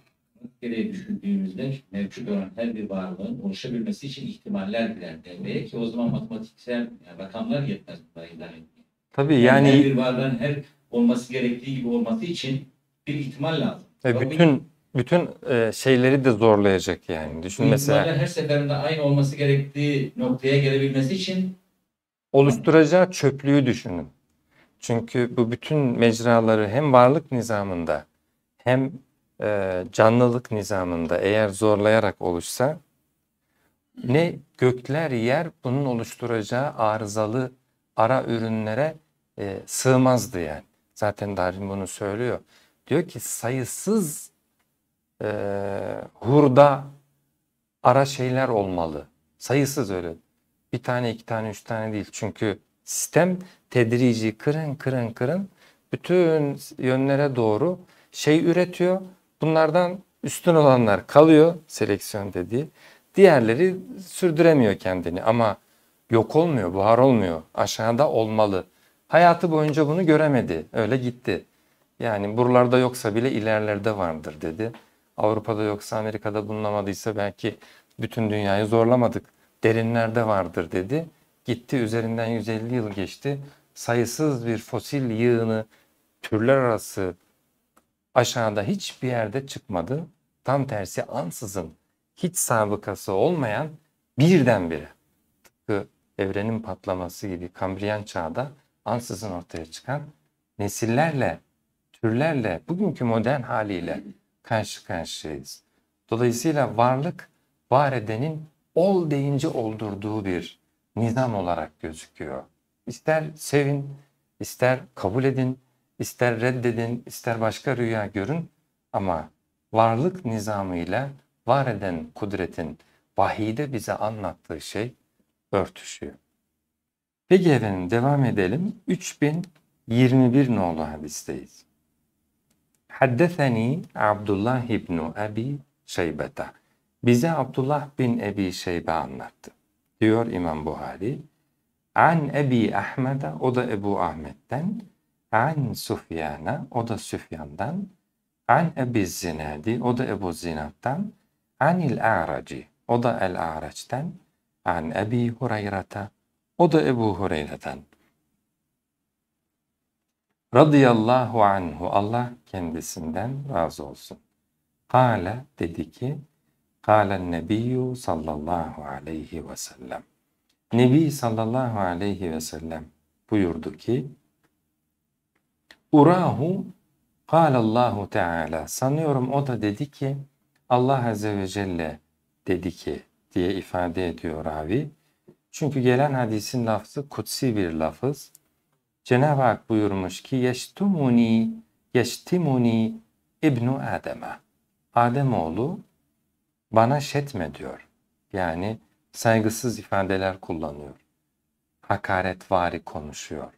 gereği düşündüğümüzde mevcut olan her bir varlığın oluşabilmesi için ihtimaller girer devreye ki o zaman matematiksel yani rakamlar yetmez bunları idare Tabii yani, yani her bir varlığın her olması gerektiği gibi olması için bir ihtimal lazım. E, bütün bütün e, şeyleri de zorlayacak yani. Düşün mesela. her seferinde aynı olması gerektiği noktaya gelebilmesi için oluşturacağı çöplüğü düşünün. Çünkü bu bütün mecraları hem varlık nizamında hem e, canlılık nizamında eğer zorlayarak oluşsa ne gökler yer bunun oluşturacağı arızalı ara ürünlere e, sığmazdı yani. Zaten Darwin bunu söylüyor. Diyor ki sayısız e, hurda ara şeyler olmalı. Sayısız öyle bir tane, iki tane, üç tane değil. Çünkü sistem tedrici kırın kırın kırın bütün yönlere doğru şey üretiyor. Bunlardan üstün olanlar kalıyor seleksiyon dediği. Diğerleri sürdüremiyor kendini ama yok olmuyor, buhar olmuyor. Aşağıda olmalı. Hayatı boyunca bunu göremedi. Öyle gitti. Yani buralarda yoksa bile ilerlerde vardır dedi. Avrupa'da yoksa Amerika'da bulunamadıysa belki bütün dünyayı zorlamadık derinlerde vardır dedi. Gitti üzerinden 150 yıl geçti. Sayısız bir fosil yığını türler arası aşağıda hiçbir yerde çıkmadı. Tam tersi ansızın hiç sabıkası olmayan birdenbire tıpkı evrenin patlaması gibi Kambriyen çağda ansızın ortaya çıkan nesillerle, türlerle, bugünkü modern haliyle karşı karşıyayız. Dolayısıyla varlık var edenin ol deyince oldurduğu bir nizam olarak gözüküyor. İster sevin, ister kabul edin, ister reddedin, ister başka rüya görün ama varlık nizamıyla var eden kudretin vahide bize anlattığı şey örtüşüyor. Peki efendim devam edelim. 3021 nolu hadisteyiz. Haddetheni Abdullah ibn Abi Şeybeta bize Abdullah bin Ebi Şeybe anlattı. Diyor İmam Buhari, An Ebi Ahmed'e, o da Ebu Ahmet'ten, An Sufyan'a, o da Süfyan'dan, An Ebi Zinadi, o da Ebu Zinad'dan, Anil A'raci, o da El A'raç'ten, An Ebi Hureyre'te, o da Ebu Hureyre'den. Radıyallahu anhu, Allah kendisinden razı olsun. Kale dedi ki, Kâlen nebiyyü sallallahu aleyhi ve sellem. Nebi sallallahu aleyhi ve sellem buyurdu ki Urahu Allahu Teala sanıyorum o da dedi ki Allah Azze ve Celle dedi ki diye ifade ediyor ravi. Çünkü gelen hadisin lafzı kutsi bir lafız. Cenab-ı Hak buyurmuş ki yeştumuni yeştimuni İbnu Adem'e. Ademoğlu bana şetme diyor. Yani saygısız ifadeler kullanıyor. Hakaretvari konuşuyor.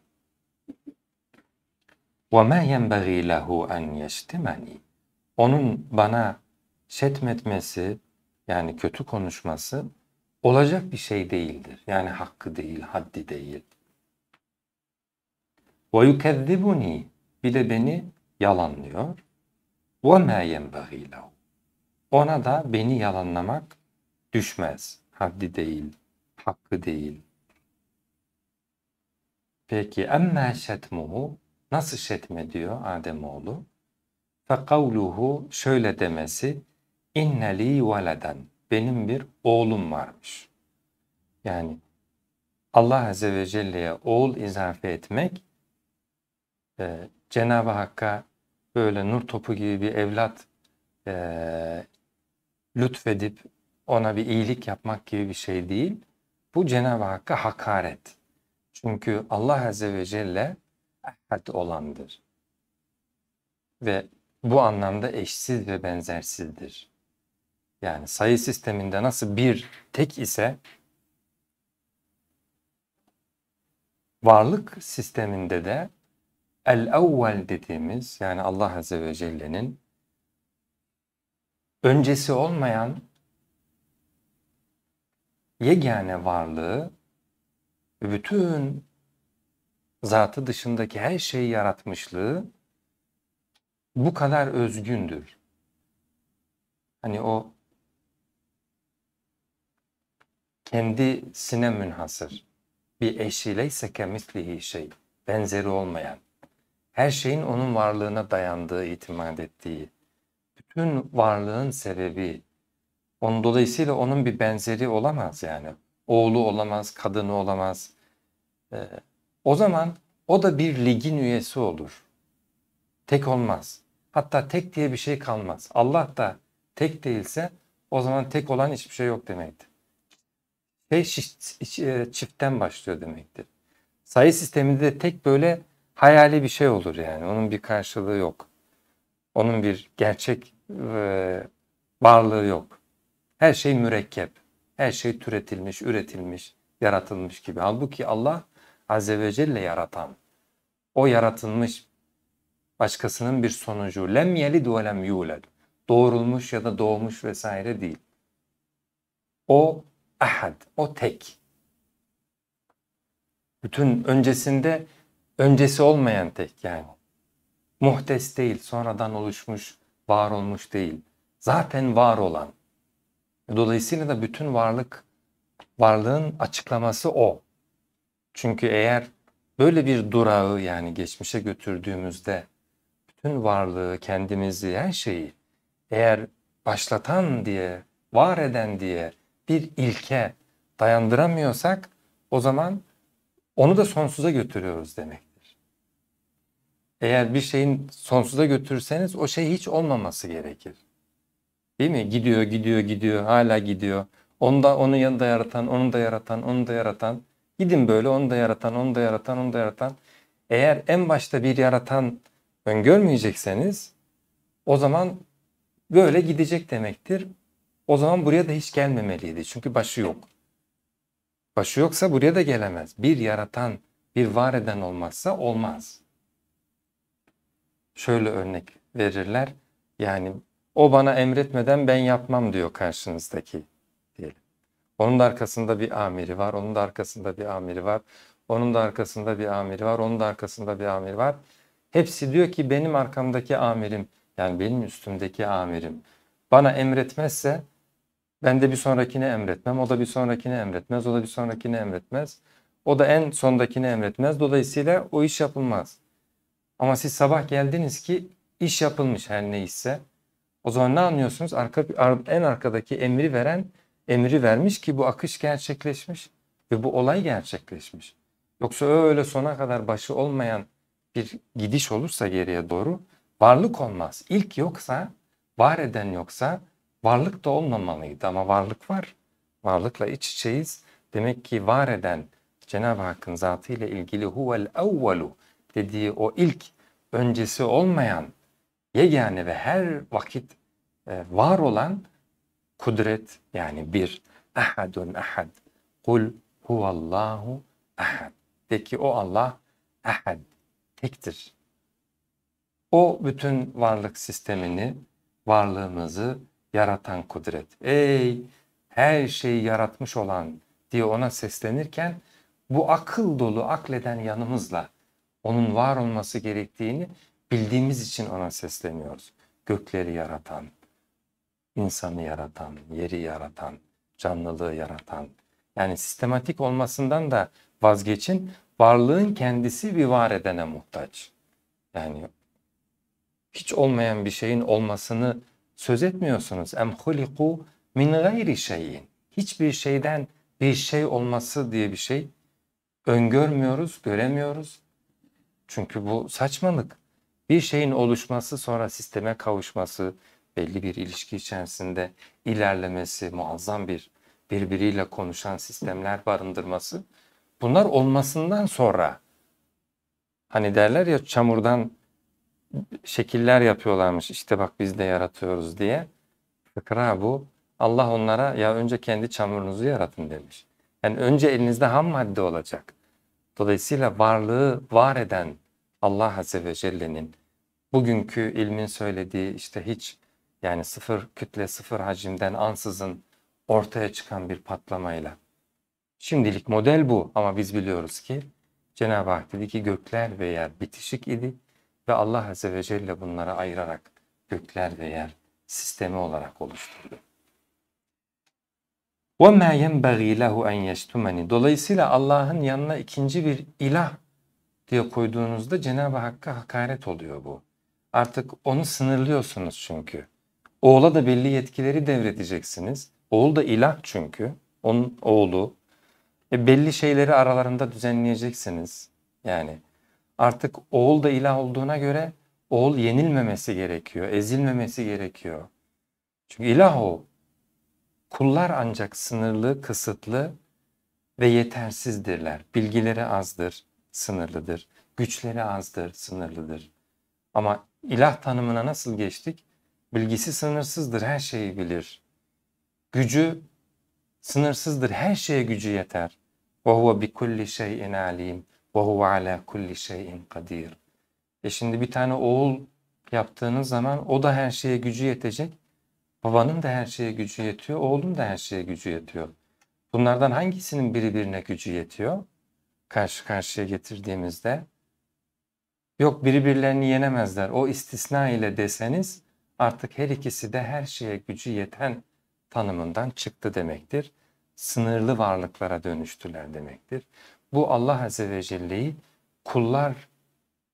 وَمَا يَنْبَغِي لَهُ اَنْ يَشْتِمَنِي Onun bana şetmetmesi yani kötü konuşması olacak bir şey değildir. Yani hakkı değil, haddi değil. وَيُكَذِّبُنِي Bir de beni yalanlıyor. وَمَا يَنْبَغِي لَهُ ona da beni yalanlamak düşmez. Haddi değil, hakkı değil. Peki emme şetmuhu nasıl şetme diyor Ademoğlu? Fekavluhu şöyle demesi inneli veleden benim bir oğlum varmış. Yani Allah Azze ve Celle'ye oğul izafe etmek e, Cenab-ı Hakk'a böyle nur topu gibi bir evlat e, lütfedip ona bir iyilik yapmak gibi bir şey değil. Bu Cenab-ı Hakk'a hakaret. Çünkü Allah Azze ve Celle ahad olandır. Ve bu anlamda eşsiz ve benzersizdir. Yani sayı sisteminde nasıl bir tek ise varlık sisteminde de el evvel dediğimiz yani Allah Azze ve Celle'nin öncesi olmayan yegane varlığı bütün zatı dışındaki her şeyi yaratmışlığı bu kadar özgündür. Hani o kendisine münhasır bir eşileyse kemislihi şey benzeri olmayan her şeyin onun varlığına dayandığı itimat ettiği bütün varlığın sebebi. Onun dolayısıyla onun bir benzeri olamaz yani. Oğlu olamaz, kadını olamaz. Ee, o zaman o da bir ligin üyesi olur. Tek olmaz. Hatta tek diye bir şey kalmaz. Allah da tek değilse o zaman tek olan hiçbir şey yok demektir. Şey e, çiftten başlıyor demektir. Sayı sisteminde de tek böyle hayali bir şey olur yani. Onun bir karşılığı yok. Onun bir gerçek varlığı yok. Her şey mürekkep. Her şey türetilmiş, üretilmiş, yaratılmış gibi. Halbuki Allah Azze ve Celle yaratan. O yaratılmış başkasının bir sonucu. Lem yelid ve lem yuled. Doğrulmuş ya da doğmuş vesaire değil. O ahad, o tek. Bütün öncesinde öncesi olmayan tek yani. Muhtes değil, sonradan oluşmuş var olmuş değil. Zaten var olan. Dolayısıyla da bütün varlık varlığın açıklaması o. Çünkü eğer böyle bir durağı yani geçmişe götürdüğümüzde bütün varlığı, kendimizi, her şeyi eğer başlatan diye, var eden diye bir ilke dayandıramıyorsak o zaman onu da sonsuza götürüyoruz demek eğer bir şeyin sonsuza götürürseniz o şey hiç olmaması gerekir. Değil mi? Gidiyor, gidiyor, gidiyor, hala gidiyor. Onu da onun yanında yaratan, onu da yaratan, onu da yaratan. Gidin böyle onu da yaratan, onu da yaratan, onu da yaratan. Eğer en başta bir yaratan öngörmeyecekseniz o zaman böyle gidecek demektir. O zaman buraya da hiç gelmemeliydi. Çünkü başı yok. Başı yoksa buraya da gelemez. Bir yaratan, bir var eden olmazsa olmaz şöyle örnek verirler. Yani o bana emretmeden ben yapmam diyor karşınızdaki diyelim. Onun da arkasında bir amiri var, onun da arkasında bir amiri var, onun da arkasında bir amiri var, onun da arkasında bir amiri var. Hepsi diyor ki benim arkamdaki amirim yani benim üstümdeki amirim bana emretmezse ben de bir sonrakine emretmem, o da bir sonrakine emretmez, o da bir sonrakine emretmez. O da en sondakini emretmez. Dolayısıyla o iş yapılmaz. Ama siz sabah geldiniz ki iş yapılmış her neyse. O zaman ne anlıyorsunuz? Arka, en arkadaki emri veren emri vermiş ki bu akış gerçekleşmiş ve bu olay gerçekleşmiş. Yoksa öyle sona kadar başı olmayan bir gidiş olursa geriye doğru varlık olmaz. İlk yoksa, var eden yoksa varlık da olmamalıydı ama varlık var. Varlıkla iç içeyiz. Demek ki var eden Cenab-ı Hakk'ın zatı ile ilgili huvel evvelu dediği o ilk öncesi olmayan yegane ve her vakit e, var olan kudret yani bir ahadun ahad kul huvallahu ahad de ki o Allah ahad tektir. O bütün varlık sistemini, varlığımızı yaratan kudret. Ey her şeyi yaratmış olan diye ona seslenirken bu akıl dolu akleden yanımızla onun var olması gerektiğini bildiğimiz için ona sesleniyoruz. Gökleri yaratan, insanı yaratan, yeri yaratan, canlılığı yaratan. Yani sistematik olmasından da vazgeçin. Varlığın kendisi bir var edene muhtaç. Yani hiç olmayan bir şeyin olmasını söz etmiyorsunuz. Em huliku min gayri şeyin. Hiçbir şeyden bir şey olması diye bir şey öngörmüyoruz, göremiyoruz. Çünkü bu saçmalık. Bir şeyin oluşması sonra sisteme kavuşması, belli bir ilişki içerisinde ilerlemesi, muazzam bir birbiriyle konuşan sistemler barındırması. Bunlar olmasından sonra hani derler ya çamurdan şekiller yapıyorlarmış işte bak biz de yaratıyoruz diye. Fıkra bu. Allah onlara ya önce kendi çamurunuzu yaratın demiş. Yani önce elinizde ham madde olacak. Dolayısıyla varlığı var eden Allah Azze ve Celle'nin bugünkü ilmin söylediği işte hiç yani sıfır kütle sıfır hacimden ansızın ortaya çıkan bir patlamayla. Şimdilik model bu ama biz biliyoruz ki Cenab-ı Hak dedi ki gökler ve yer bitişik idi ve Allah Azze ve Celle bunları ayırarak gökler ve yer sistemi olarak oluşturdu. وَمَا يَنْبَغِي لَهُ اَنْ يَشْتُمَنِ Dolayısıyla Allah'ın yanına ikinci bir ilah diye koyduğunuzda Cenab-ı Hakk'a hakaret oluyor bu. Artık onu sınırlıyorsunuz çünkü. oğla da belli yetkileri devredeceksiniz. Oğul da ilah çünkü. Onun oğlu. E belli şeyleri aralarında düzenleyeceksiniz. Yani artık oğul da ilah olduğuna göre oğul yenilmemesi gerekiyor, ezilmemesi gerekiyor. Çünkü ilah o. Kullar ancak sınırlı, kısıtlı ve yetersizdirler. Bilgileri azdır sınırlıdır. Güçleri azdır, sınırlıdır. Ama ilah tanımına nasıl geçtik? Bilgisi sınırsızdır, her şeyi bilir. Gücü sınırsızdır, her şeye gücü yeter. bi kulli بِكُلِّ شَيْءٍ عَلِيمٍ وَهُوَ عَلَى kulli şeyin kadir. E şimdi bir tane oğul yaptığınız zaman o da her şeye gücü yetecek. Babanın da her şeye gücü yetiyor, oğlun da her şeye gücü yetiyor. Bunlardan hangisinin birbirine gücü yetiyor? karşı karşıya getirdiğimizde yok birbirlerini yenemezler o istisna ile deseniz artık her ikisi de her şeye gücü yeten tanımından çıktı demektir. Sınırlı varlıklara dönüştüler demektir. Bu Allah Azze ve Celle'yi kullar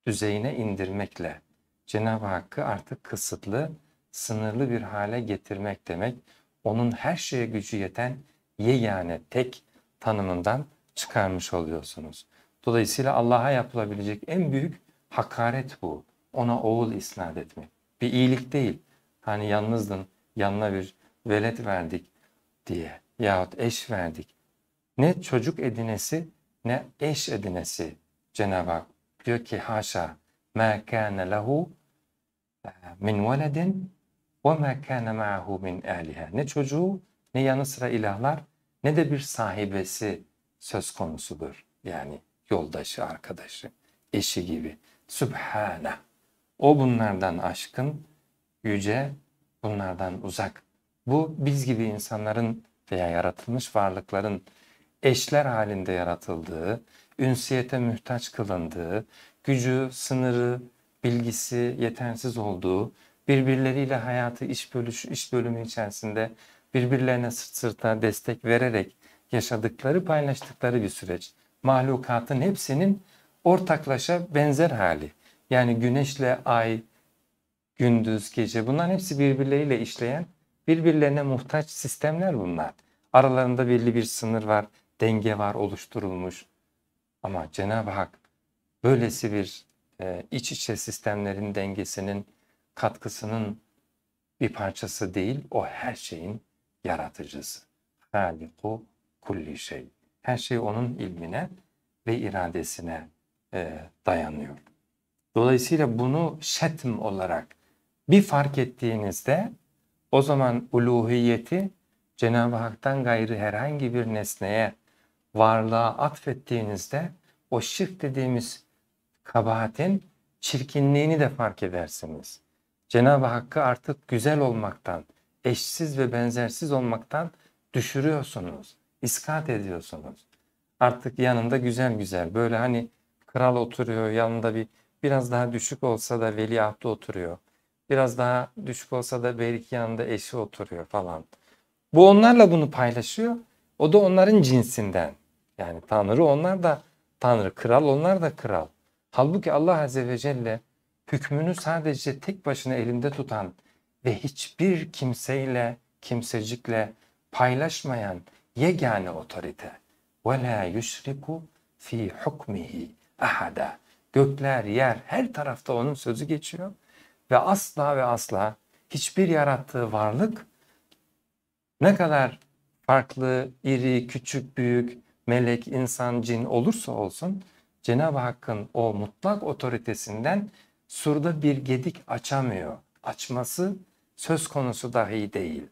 düzeyine indirmekle Cenab-ı Hakk'ı artık kısıtlı, sınırlı bir hale getirmek demek. Onun her şeye gücü yeten yegane tek tanımından çıkarmış oluyorsunuz. Dolayısıyla Allah'a yapılabilecek en büyük hakaret bu. Ona oğul isnat etmek. Bir iyilik değil. Hani yalnızdın, yanına bir velet verdik diye yahut eş verdik. Ne çocuk edinesi ne eş edinesi Cenab-ı Hak diyor ki haşa ma kana lehu e, min veledin ve ma kana ma'ahu min aliha. Ne çocuğu ne yanı sıra ilahlar ne de bir sahibesi söz konusudur. Yani yoldaşı, arkadaşı, eşi gibi. Sübhane. O bunlardan aşkın, yüce, bunlardan uzak. Bu biz gibi insanların veya yaratılmış varlıkların eşler halinde yaratıldığı, ünsiyete mühtaç kılındığı, gücü, sınırı, bilgisi yetersiz olduğu, birbirleriyle hayatı iş, bölüş, iş bölümü içerisinde birbirlerine sırt sırta destek vererek yaşadıkları, paylaştıkları bir süreç. Mahlukatın hepsinin ortaklaşa benzer hali. Yani güneşle ay, gündüz, gece bunların hepsi birbirleriyle işleyen, birbirlerine muhtaç sistemler bunlar. Aralarında belli bir sınır var, denge var, oluşturulmuş. Ama Cenab-ı Hak böylesi bir e, iç içe sistemlerin dengesinin katkısının bir parçası değil, o her şeyin yaratıcısı. Haliku kulli şey. Her şey onun ilmine ve iradesine e, dayanıyor. Dolayısıyla bunu şetm olarak bir fark ettiğinizde o zaman uluhiyeti Cenab-ı Hak'tan gayrı herhangi bir nesneye varlığa atfettiğinizde o şirk dediğimiz kabahatin çirkinliğini de fark edersiniz. Cenab-ı Hakk'ı artık güzel olmaktan, eşsiz ve benzersiz olmaktan düşürüyorsunuz iskat ediyorsunuz. Artık yanında güzel güzel böyle hani kral oturuyor yanında bir biraz daha düşük olsa da veliahtı oturuyor. Biraz daha düşük olsa da belki yanında eşi oturuyor falan. Bu onlarla bunu paylaşıyor. O da onların cinsinden. Yani Tanrı onlar da Tanrı, kral onlar da kral. Halbuki Allah Azze ve Celle hükmünü sadece tek başına elinde tutan ve hiçbir kimseyle, kimsecikle paylaşmayan, yegane otorite. Ve la yüşriku fi hukmihi ahada. Gökler, yer her tarafta onun sözü geçiyor ve asla ve asla hiçbir yarattığı varlık ne kadar farklı, iri, küçük, büyük, melek, insan, cin olursa olsun Cenab-ı Hakk'ın o mutlak otoritesinden surda bir gedik açamıyor. Açması söz konusu dahi değil.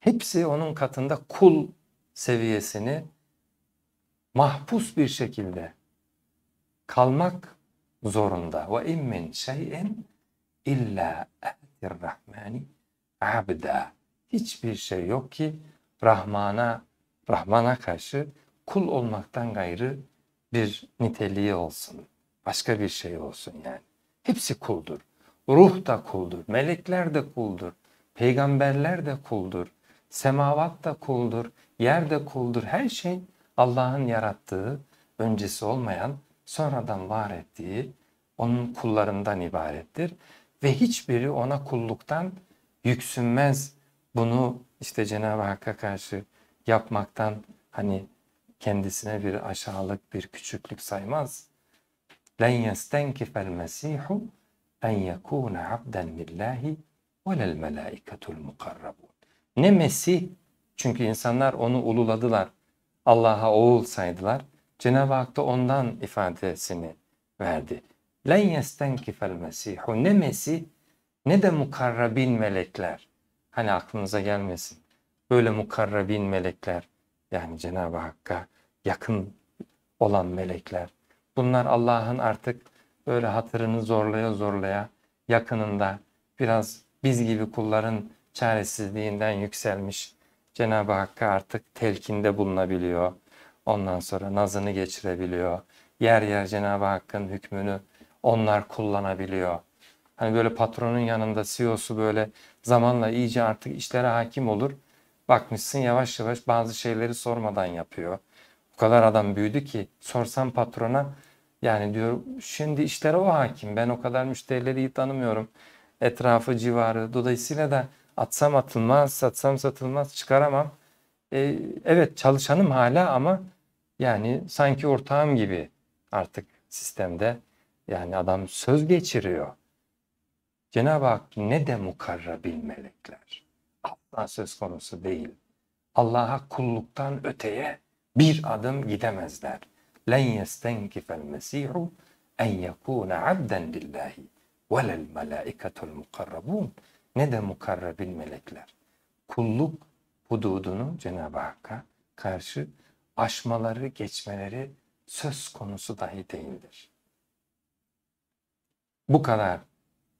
Hepsi onun katında kul seviyesini mahpus bir şekilde kalmak zorunda. Ve in min şeyin illa ehdir rahmani abda. Hiçbir şey yok ki Rahman'a Rahman'a karşı kul olmaktan gayrı bir niteliği olsun. Başka bir şey olsun yani. Hepsi kuldur. Ruh da kuldur, melekler de kuldur, peygamberler de kuldur, Semavat da kuldur, yer de kuldur. Her şey Allah'ın yarattığı, öncesi olmayan, sonradan var ettiği onun kullarından ibarettir. Ve hiçbiri ona kulluktan yüksünmez. Bunu işte Cenab-ı Hakk'a karşı yapmaktan hani kendisine bir aşağılık, bir küçüklük saymaz. لَنْ يَسْتَنْكِفَ الْمَسِيحُ اَنْ يَكُونَ عَبْدًا لِلّٰهِ وَلَا الْمَلَائِكَةُ الْمُقَرَّبُونَ ne Mesih çünkü insanlar onu ululadılar. Allah'a oğul saydılar. Cenab-ı Hak da ondan ifadesini verdi. لَنْ يَسْتَنْكِفَ Mesihu Ne Mesih ne de mukarrabin melekler. Hani aklınıza gelmesin. Böyle mukarrabin melekler yani Cenab-ı Hakk'a yakın olan melekler. Bunlar Allah'ın artık böyle hatırını zorlaya zorlaya yakınında biraz biz gibi kulların çaresizliğinden yükselmiş Cenab-ı Hakk'a artık telkinde bulunabiliyor. Ondan sonra nazını geçirebiliyor. Yer yer Cenab-ı Hakk'ın hükmünü onlar kullanabiliyor. Hani böyle patronun yanında CEO'su böyle zamanla iyice artık işlere hakim olur. Bakmışsın yavaş yavaş bazı şeyleri sormadan yapıyor. O kadar adam büyüdü ki sorsam patrona yani diyor şimdi işlere o hakim. Ben o kadar müşterileri iyi tanımıyorum. Etrafı, civarı. Dolayısıyla da Atsam atılmaz, satsam satılmaz, çıkaramam. E, evet çalışanım hala ama yani sanki ortağım gibi artık sistemde. Yani adam söz geçiriyor. Cenab-ı Hak ne de mukarrabil melekler. Allah söz konusu değil. Allah'a kulluktan öteye bir adım gidemezler. Len yestenkifel mesihu en yekûne abden lillahi velel melâiketul mukarrabûn ne de mukarrabil melekler kulluk hududunu Cenab-ı Hakk'a karşı aşmaları, geçmeleri söz konusu dahi değildir. Bu kadar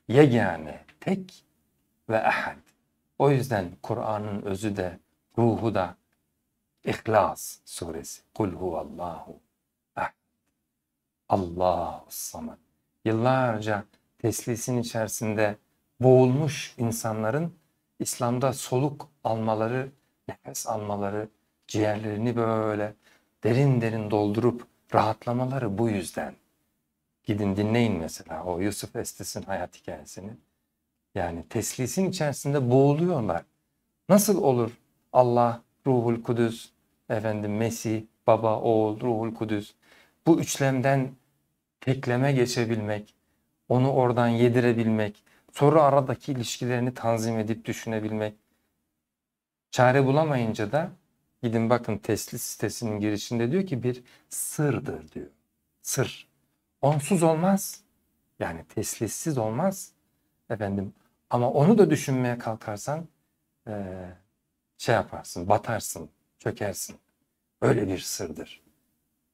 yegane, tek ve ahad. O yüzden Kur'an'ın özü de, ruhu da İhlas suresi. Kul huvallahu ahad. Allahu samad. Yıllarca teslisin içerisinde boğulmuş insanların İslam'da soluk almaları, nefes almaları, ciğerlerini böyle derin derin doldurup rahatlamaları bu yüzden. Gidin dinleyin mesela o Yusuf Estes'in hayat hikayesini. Yani teslisin içerisinde boğuluyorlar. Nasıl olur Allah, Ruhul Kudüs, efendim Mesih, Baba, Oğul, Ruhul Kudüs. Bu üçlemden tekleme geçebilmek, onu oradan yedirebilmek, soru aradaki ilişkilerini tanzim edip düşünebilmek. Çare bulamayınca da gidin bakın teslis sitesinin girişinde diyor ki bir sırdır diyor. Sır. Onsuz olmaz. Yani teslissiz olmaz. Efendim ama onu da düşünmeye kalkarsan e, şey yaparsın, batarsın, çökersin. Öyle bir sırdır.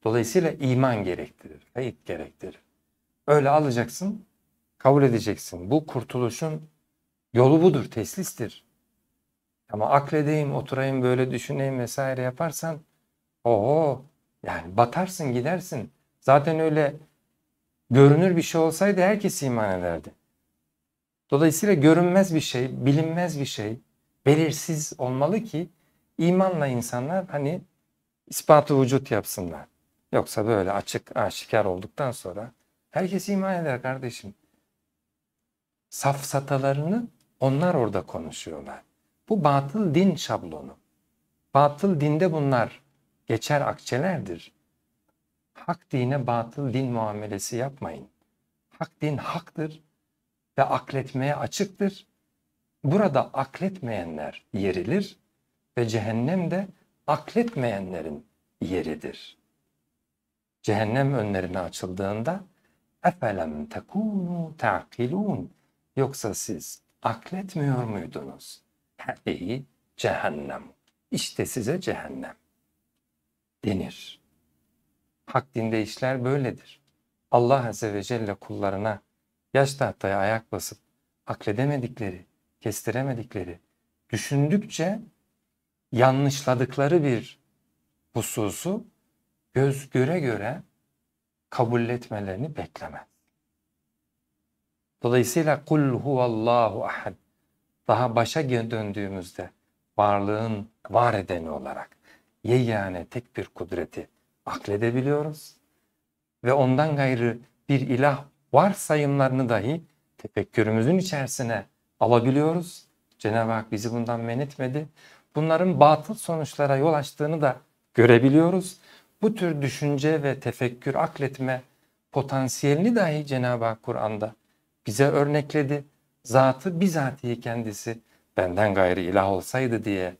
Dolayısıyla iman gerektirir, kayıt gerektirir. Öyle alacaksın, kabul edeceksin. Bu kurtuluşun yolu budur, teslistir. Ama akledeyim, oturayım böyle düşüneyim vesaire yaparsan oho yani batarsın gidersin. Zaten öyle görünür bir şey olsaydı herkes iman ederdi. Dolayısıyla görünmez bir şey, bilinmez bir şey, belirsiz olmalı ki imanla insanlar hani ispatı vücut yapsınlar. Yoksa böyle açık aşikar olduktan sonra herkes iman eder kardeşim safsatalarını onlar orada konuşuyorlar. Bu batıl din şablonu. Batıl dinde bunlar geçer akçelerdir. Hak dine batıl din muamelesi yapmayın. Hak din haktır ve akletmeye açıktır. Burada akletmeyenler yerilir ve cehennem de akletmeyenlerin yeridir. Cehennem önlerine açıldığında efelem tekunu taqilun. Yoksa siz akletmiyor muydunuz? Her cehennem. İşte size cehennem denir. Hak dinde işler böyledir. Allah Azze ve Celle kullarına yaş tahtaya ayak basıp akledemedikleri, kestiremedikleri, düşündükçe yanlışladıkları bir hususu göz göre göre kabul etmelerini beklemez. Dolayısıyla kul huvallahu ahad daha başa döndüğümüzde varlığın var edeni olarak yani tek bir kudreti akledebiliyoruz ve ondan gayrı bir ilah varsayımlarını dahi tefekkürümüzün içerisine alabiliyoruz. Cenab-ı Hak bizi bundan men etmedi. Bunların batıl sonuçlara yol açtığını da görebiliyoruz. Bu tür düşünce ve tefekkür akletme potansiyelini dahi Cenab-ı Hak Kur'an'da bize örnekledi. Zatı bizatihi kendisi benden gayrı ilah olsaydı diye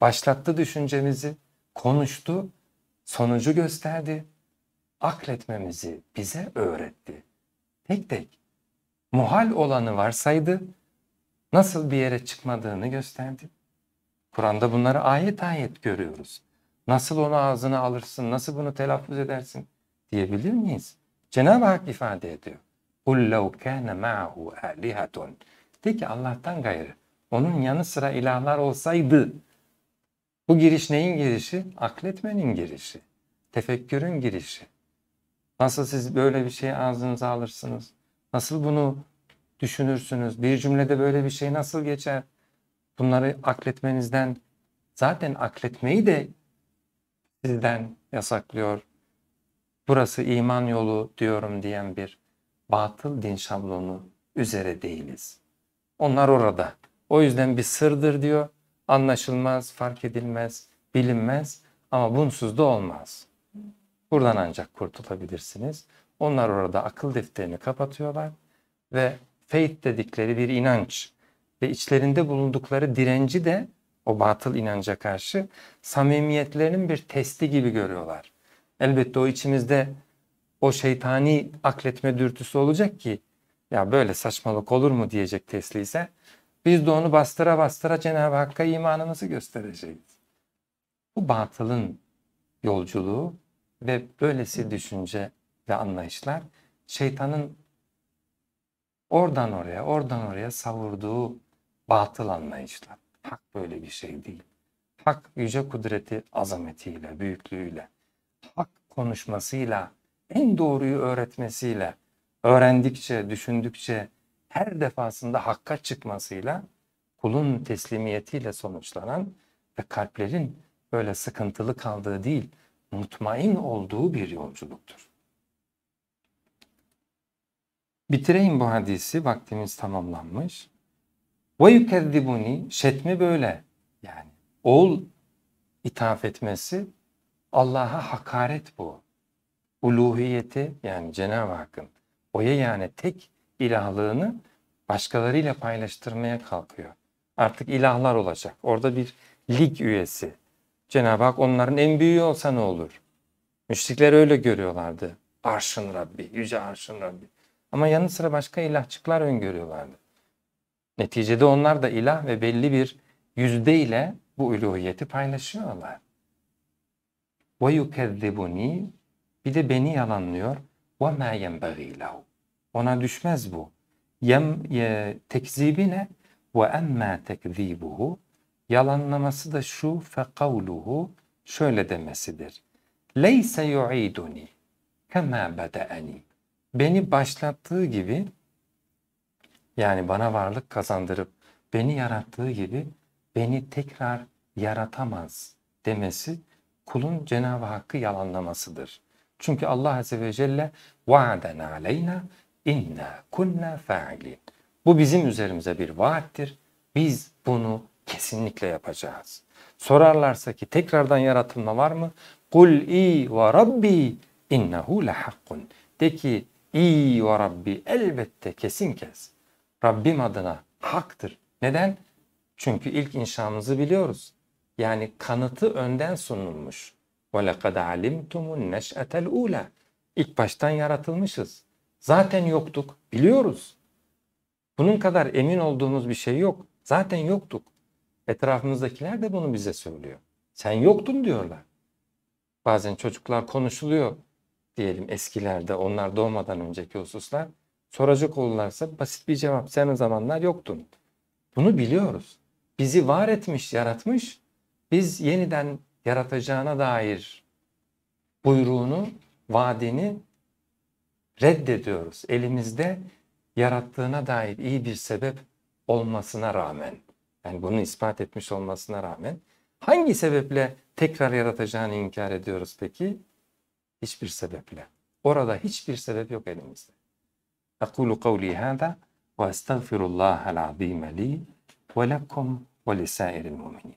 başlattı düşüncemizi, konuştu, sonucu gösterdi. Akletmemizi bize öğretti. Tek tek muhal olanı varsaydı nasıl bir yere çıkmadığını gösterdi. Kur'an'da bunları ayet ayet görüyoruz. Nasıl onu ağzına alırsın, nasıl bunu telaffuz edersin diyebilir miyiz? Cenab-ı Hak ifade ediyor. Kul lev kâne ma'hu âlihatun. De ki Allah'tan gayrı. Onun yanı sıra ilahlar olsaydı. Bu giriş neyin girişi? Akletmenin girişi. Tefekkürün girişi. Nasıl siz böyle bir şeyi ağzınıza alırsınız? Nasıl bunu düşünürsünüz? Bir cümlede böyle bir şey nasıl geçer? Bunları akletmenizden zaten akletmeyi de sizden yasaklıyor. Burası iman yolu diyorum diyen bir batıl din şablonu üzere değiliz. Onlar orada. O yüzden bir sırdır diyor. Anlaşılmaz, fark edilmez, bilinmez ama bunsuz da olmaz. Buradan ancak kurtulabilirsiniz. Onlar orada akıl defterini kapatıyorlar ve faith dedikleri bir inanç ve içlerinde bulundukları direnci de o batıl inanca karşı samimiyetlerinin bir testi gibi görüyorlar. Elbette o içimizde o şeytani akletme dürtüsü olacak ki ya böyle saçmalık olur mu diyecek tesli ise Biz de onu bastıra bastıra Cenab-ı Hakk'a imanımızı göstereceğiz. Bu batılın yolculuğu ve böylesi düşünce ve anlayışlar şeytanın oradan oraya oradan oraya savurduğu batıl anlayışlar. Hak böyle bir şey değil. Hak yüce kudreti azametiyle, büyüklüğüyle, hak konuşmasıyla en doğruyu öğretmesiyle, öğrendikçe, düşündükçe, her defasında hakka çıkmasıyla, kulun teslimiyetiyle sonuçlanan ve kalplerin böyle sıkıntılı kaldığı değil, mutmain olduğu bir yolculuktur. Bitireyim bu hadisi, vaktimiz tamamlanmış. Ve yukezzibuni, şetmi böyle yani. Oğul ithaf etmesi Allah'a hakaret bu uluhiyeti yani Cenab-ı Hakk'ın oya yani tek ilahlığını başkalarıyla paylaştırmaya kalkıyor. Artık ilahlar olacak. Orada bir lig üyesi. Cenab-ı Hak onların en büyüğü olsa ne olur? Müşrikler öyle görüyorlardı. Arşın Rabbi, Yüce Arşın Rabbi. Ama yanı sıra başka ilahçıklar öngörüyorlardı. Neticede onlar da ilah ve belli bir yüzde ile bu uluhiyeti paylaşıyorlar. وَيُكَذِّبُن۪ي bir de beni yalanlıyor. ve يَنْبَغِي لَهُ Ona düşmez bu. Yem, e, tekzibi ne? وَاَمَّا تَكْذ۪يبُهُ Yalanlaması da şu فَقَوْلُهُ Şöyle demesidir. لَيْسَ يُعِيدُنِي كَمَا بَدَأَنِي Beni başlattığı gibi yani bana varlık kazandırıp beni yarattığı gibi beni tekrar yaratamaz demesi kulun Cenab-ı Hakk'ı yalanlamasıdır. Çünkü Allah Azze ve Celle vaaden aleyna inna kunna fa'ilin. Bu bizim üzerimize bir vaattir. Biz bunu kesinlikle yapacağız. Sorarlarsa ki tekrardan yaratılma var mı? Kul i ve rabbi innehu lehakkun. De ki i ve rabbi elbette kesin kes. Rabbim adına haktır. Neden? Çünkü ilk inşamızı biliyoruz. Yani kanıtı önden sunulmuş. وَلَقَدْ عَلِمْتُمُ النَّشْأَةَ الْعُولَى İlk baştan yaratılmışız. Zaten yoktuk, biliyoruz. Bunun kadar emin olduğumuz bir şey yok. Zaten yoktuk. Etrafımızdakiler de bunu bize söylüyor. Sen yoktun diyorlar. Bazen çocuklar konuşuluyor diyelim eskilerde onlar doğmadan önceki hususlar. Soracak olurlarsa basit bir cevap sen o zamanlar yoktun. Bunu biliyoruz. Bizi var etmiş, yaratmış. Biz yeniden yaratacağına dair buyruğunu, vaadini reddediyoruz. Elimizde yarattığına dair iyi bir sebep olmasına rağmen, yani bunu ispat etmiş olmasına rağmen hangi sebeple tekrar yaratacağını inkar ediyoruz peki? Hiçbir sebeple. Orada hiçbir sebep yok elimizde. Ekulu kavli hâdâ ve estağfirullâhel azîme lî ve lekum ve lisâiril müminin.